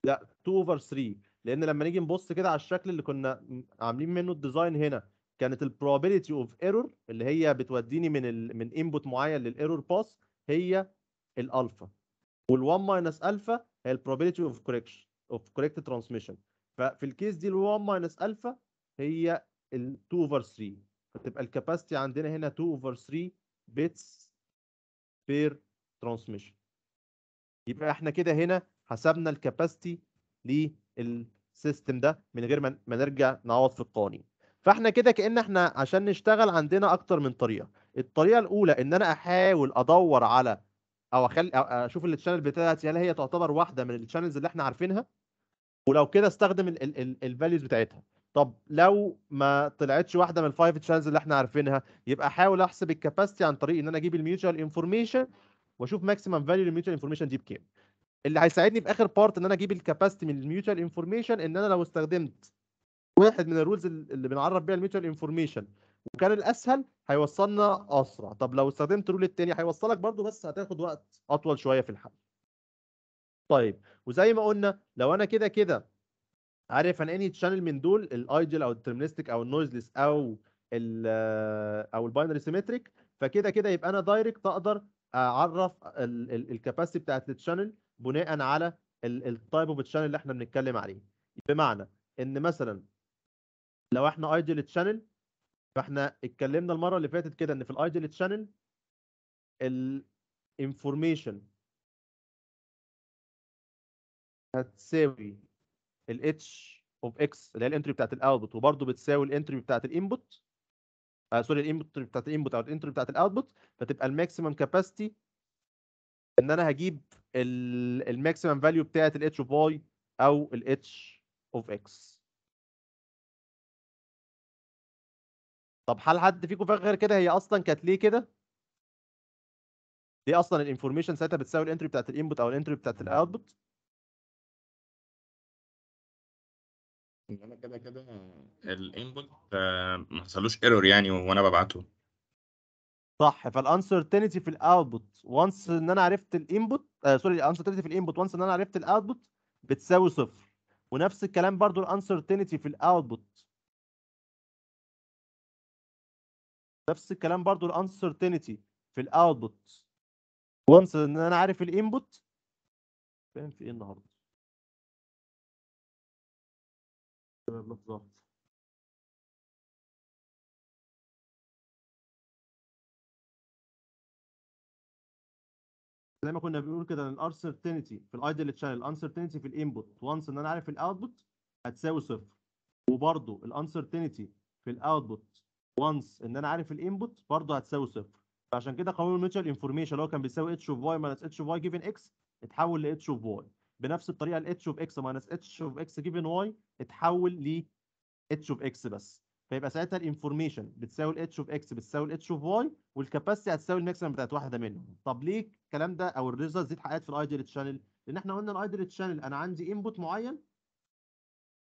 لا 2 اوفر 3 لان لما نيجي نبص كده على الشكل اللي كنا عاملين منه الديزاين هنا كانت البروبابيلتي اوف ايرور اللي هي بتوديني من الـ من انبوت معين للايرور باس هي الالفا وال1 ماينس الفا هي البروبابيلتي اوف كوركشن اوف كوريكت ترانسميشن ففي الكيس دي ال1 ماينس الفا هي ال 2 over 3 فتبقى الكاباسيتي عندنا هنا 2 over 3 بيتس بير ترانسميشن يبقى احنا كده هنا حسبنا الكاباسيتي للسيستم ده من غير ما نرجع نعوض في القوانين فاحنا كده كان احنا عشان نشتغل عندنا اكتر من طريقه الطريقه الاولى ان انا احاول ادور على او اخلي اشوف الشانل بتاعتي هل هي تعتبر واحده من الشانلز اللي احنا عارفينها ولو كده استخدم الفاليوز بتاعتها طب لو ما طلعتش واحده من الفايف تشانلز اللي احنا عارفينها يبقى احاول احسب الكاباسيتي عن طريق ان انا اجيب الميوتشوال انفورميشن واشوف ماكسيمم فاليو للميوتشوال انفورميشن دي بكام اللي هيساعدني في اخر بارت ان انا اجيب الكاباسيتي من الميوتشوال انفورميشن ان انا لو استخدمت واحد من الرولز اللي بنعرف بيها الميوتشوال انفورميشن وكان الاسهل هيوصلنا اسرع طب لو استخدمت الرول الثاني هيوصلك برضو بس هتاخد وقت اطول شويه في الحل طيب وزي ما قلنا لو انا كده كده عارف انا اني تشانل من دول الايدل او الديترمينستيك او النويزلس او الـ آه، او الباينري سيمتريك فكده كده يبقى انا دايركت اقدر اعرف الكاباسيتي بتاعت التشانل بناء على التايب اوف التشانل اللي احنا بنتكلم عليه بمعنى ان مثلا لو احنا ايدل تشانل فاحنا اتكلمنا المره اللي فاتت كده ان في الايدل تشانل الانفورميشن هتساوي الاتش اوف اكس اللي هي الانتري بتاعت الاوتبوت وبرده بتساوي الانتري بتاعت الانبوت آه سوري الانبوت بتاعت الانبوت او الانتري بتاعت الاوتبوت فتبقى الماكسيمم كاباسيتي ان انا هجيب الماكسيمم فاليو بتاعت الاتش اوف واي او الاتش اوف اكس طب هل حد فيكم فاكر كده هي اصلا كانت ليه كده؟ ليه اصلا الانفورميشن ساعتها بتساوي الانتري بتاعت الانبوت او الانتري بتاعت الاوتبوت؟ ان انا كده كده الانبوت آه، ما حصلوش ايرور يعني وانا ببعته صح فالانسرتينتي في الاوتبوت وانس ان انا عرفت الانبوت آه سوري الانسرتينتي في الانبوت وانس ان انا عرفت الاوتبوت بتساوي صفر ونفس الكلام برضو الانسرتينتي في الاوتبوت نفس الكلام برضو الانسرتينتي في الاوتبوت وانس ان انا عارف الانبوت فاهم في ايه النهارده بالظبط زي ما كنا بنقول كده ان الانسرتينتي في الايدل تشانل الانسرتينتي في الانبوت وانس ان انا عارف الاوتبوت هتساوي صفر وبرده الانسرتينتي في الاوتبوت وانس ان انا عارف الانبوت برده هتساوي صفر فعشان كده قانون ميتشل انفورميشن اللي هو كان بيساوي اتش اوف واي ماينس اتش اوف واي جيفن اكس اتحول لاتش اوف واي بنفس الطريقه ال h اوف x ماينس h اوف x given y اتحول ل h اوف x بس فيبقى ساعتها الانفورميشن بتساوي ال h اوف x بتساوي ال h اوف y والكاباسيتي هتساوي الماكسيمم بتاعت واحده منهم طب ليه الكلام ده او الريزلت دي اتحققت في الايدل تشانل لان احنا قلنا الايدل تشانل انا عندي انبوت معين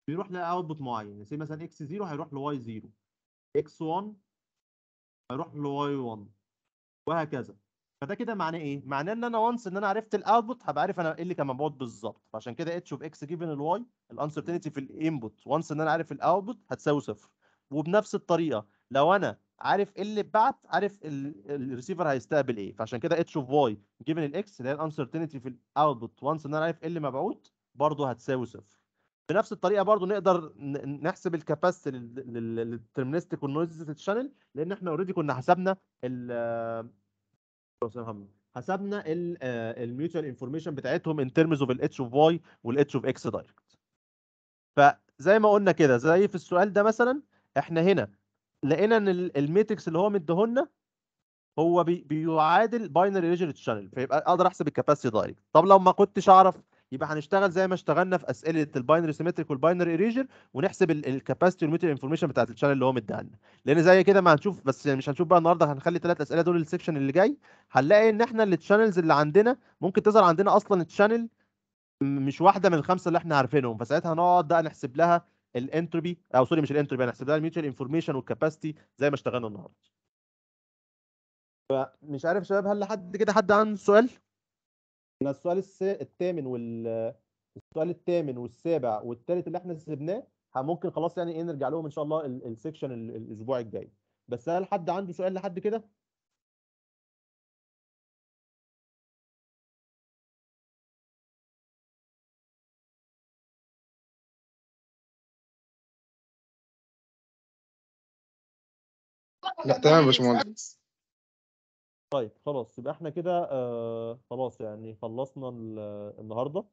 بيروح لاوتبوت معين زي مثلا x 0 هيروح لواي 0 x 1 هيروح لواي 1 وهكذا فده كده معناه ايه؟ معناه ان انا وانس ان انا عرفت الاوتبوت هبقى عارف انا ايه اللي كان موجود بالظبط فعشان كده اتش اوف اكس جيفن الواي الانسرتينتي في الانبوت وانس ان انا عارف الاوتبوت هتساوي صفر وبنفس الطريقه لو انا عارف ايه اللي اتبعت عارف الريسيفر هيستقبل ايه فعشان كده اتش اوف واي جيفن الاكس اللي هي الانسرتينتي في الاوتبوت وانس ان انا عارف ايه اللي مبعوت برضه هتساوي صفر بنفس الطريقه برضه نقدر نحسب الكاباسيتي للترمينستيك والنويز شانل لان احنا اوريدي كنا حسبنا حسبنا الميوتشوال انفورميشن آه، بتاعتهم ان ترمز اوف الاتش اوف واي والاتش اوف اكس دايركت فزي ما قلنا كده زي في السؤال ده مثلا احنا هنا لقينا ان الميتريكس اللي هو مديه لنا هو بيعادل باينري ريجرد شانل فيبقى اقدر احسب الكاباسيتي دايركت طب لو ما كنتش اعرف يبقى هنشتغل زي ما اشتغلنا في اسئله الباينري سيمتريك والباينري اريجر ونحسب الكاباسيتي والميتر انفورميشن بتاعت الشانل اللي هو مديها لنا لان زي كده ما هنشوف بس يعني مش هنشوف بقى النهارده هنخلي ثلاث اسئله دول السكشن اللي جاي هنلاقي ان احنا التشانلز اللي عندنا ممكن تظهر عندنا اصلا الشانل مش واحده من الخمسه اللي احنا عارفينهم فساعتها هنقعد بقى نحسب لها الانتروبي او سوري مش الانتروبي هنحسب لها الميوتشوال انفورميشن والكاباسيتي زي ما اشتغلنا النهارده فمش عارف يا شباب هل لحد كده حد عنده سؤال السؤال الثامن وال السؤال الثامن والسابع والثالث اللي احنا سيبناه ممكن خلاص يعني ايه نرجع لهم ان شاء الله السكشن الاسبوع الجاي بس هل حد عنده سؤال لحد كده لا تمام يا باشمهندس طيب خلاص يبقى احنا كده آه خلاص يعني خلصنا النهارده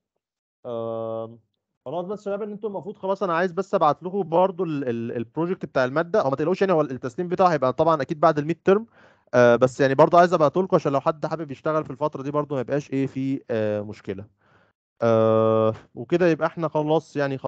آه خلاص بس شباب ان انتم المفروض خلاص انا عايز بس ابعت لكم برضو البروجكت بتاع الماده او ما تقلقوش يعني هو التسليم بتاعه هيبقى طبعا اكيد بعد الميد ترم آه بس يعني برضو عايز ابعته لكم عشان لو حد حابب يشتغل في الفتره دي برضو ما يبقاش ايه في آه مشكله آه وكده يبقى احنا خلاص يعني خلاص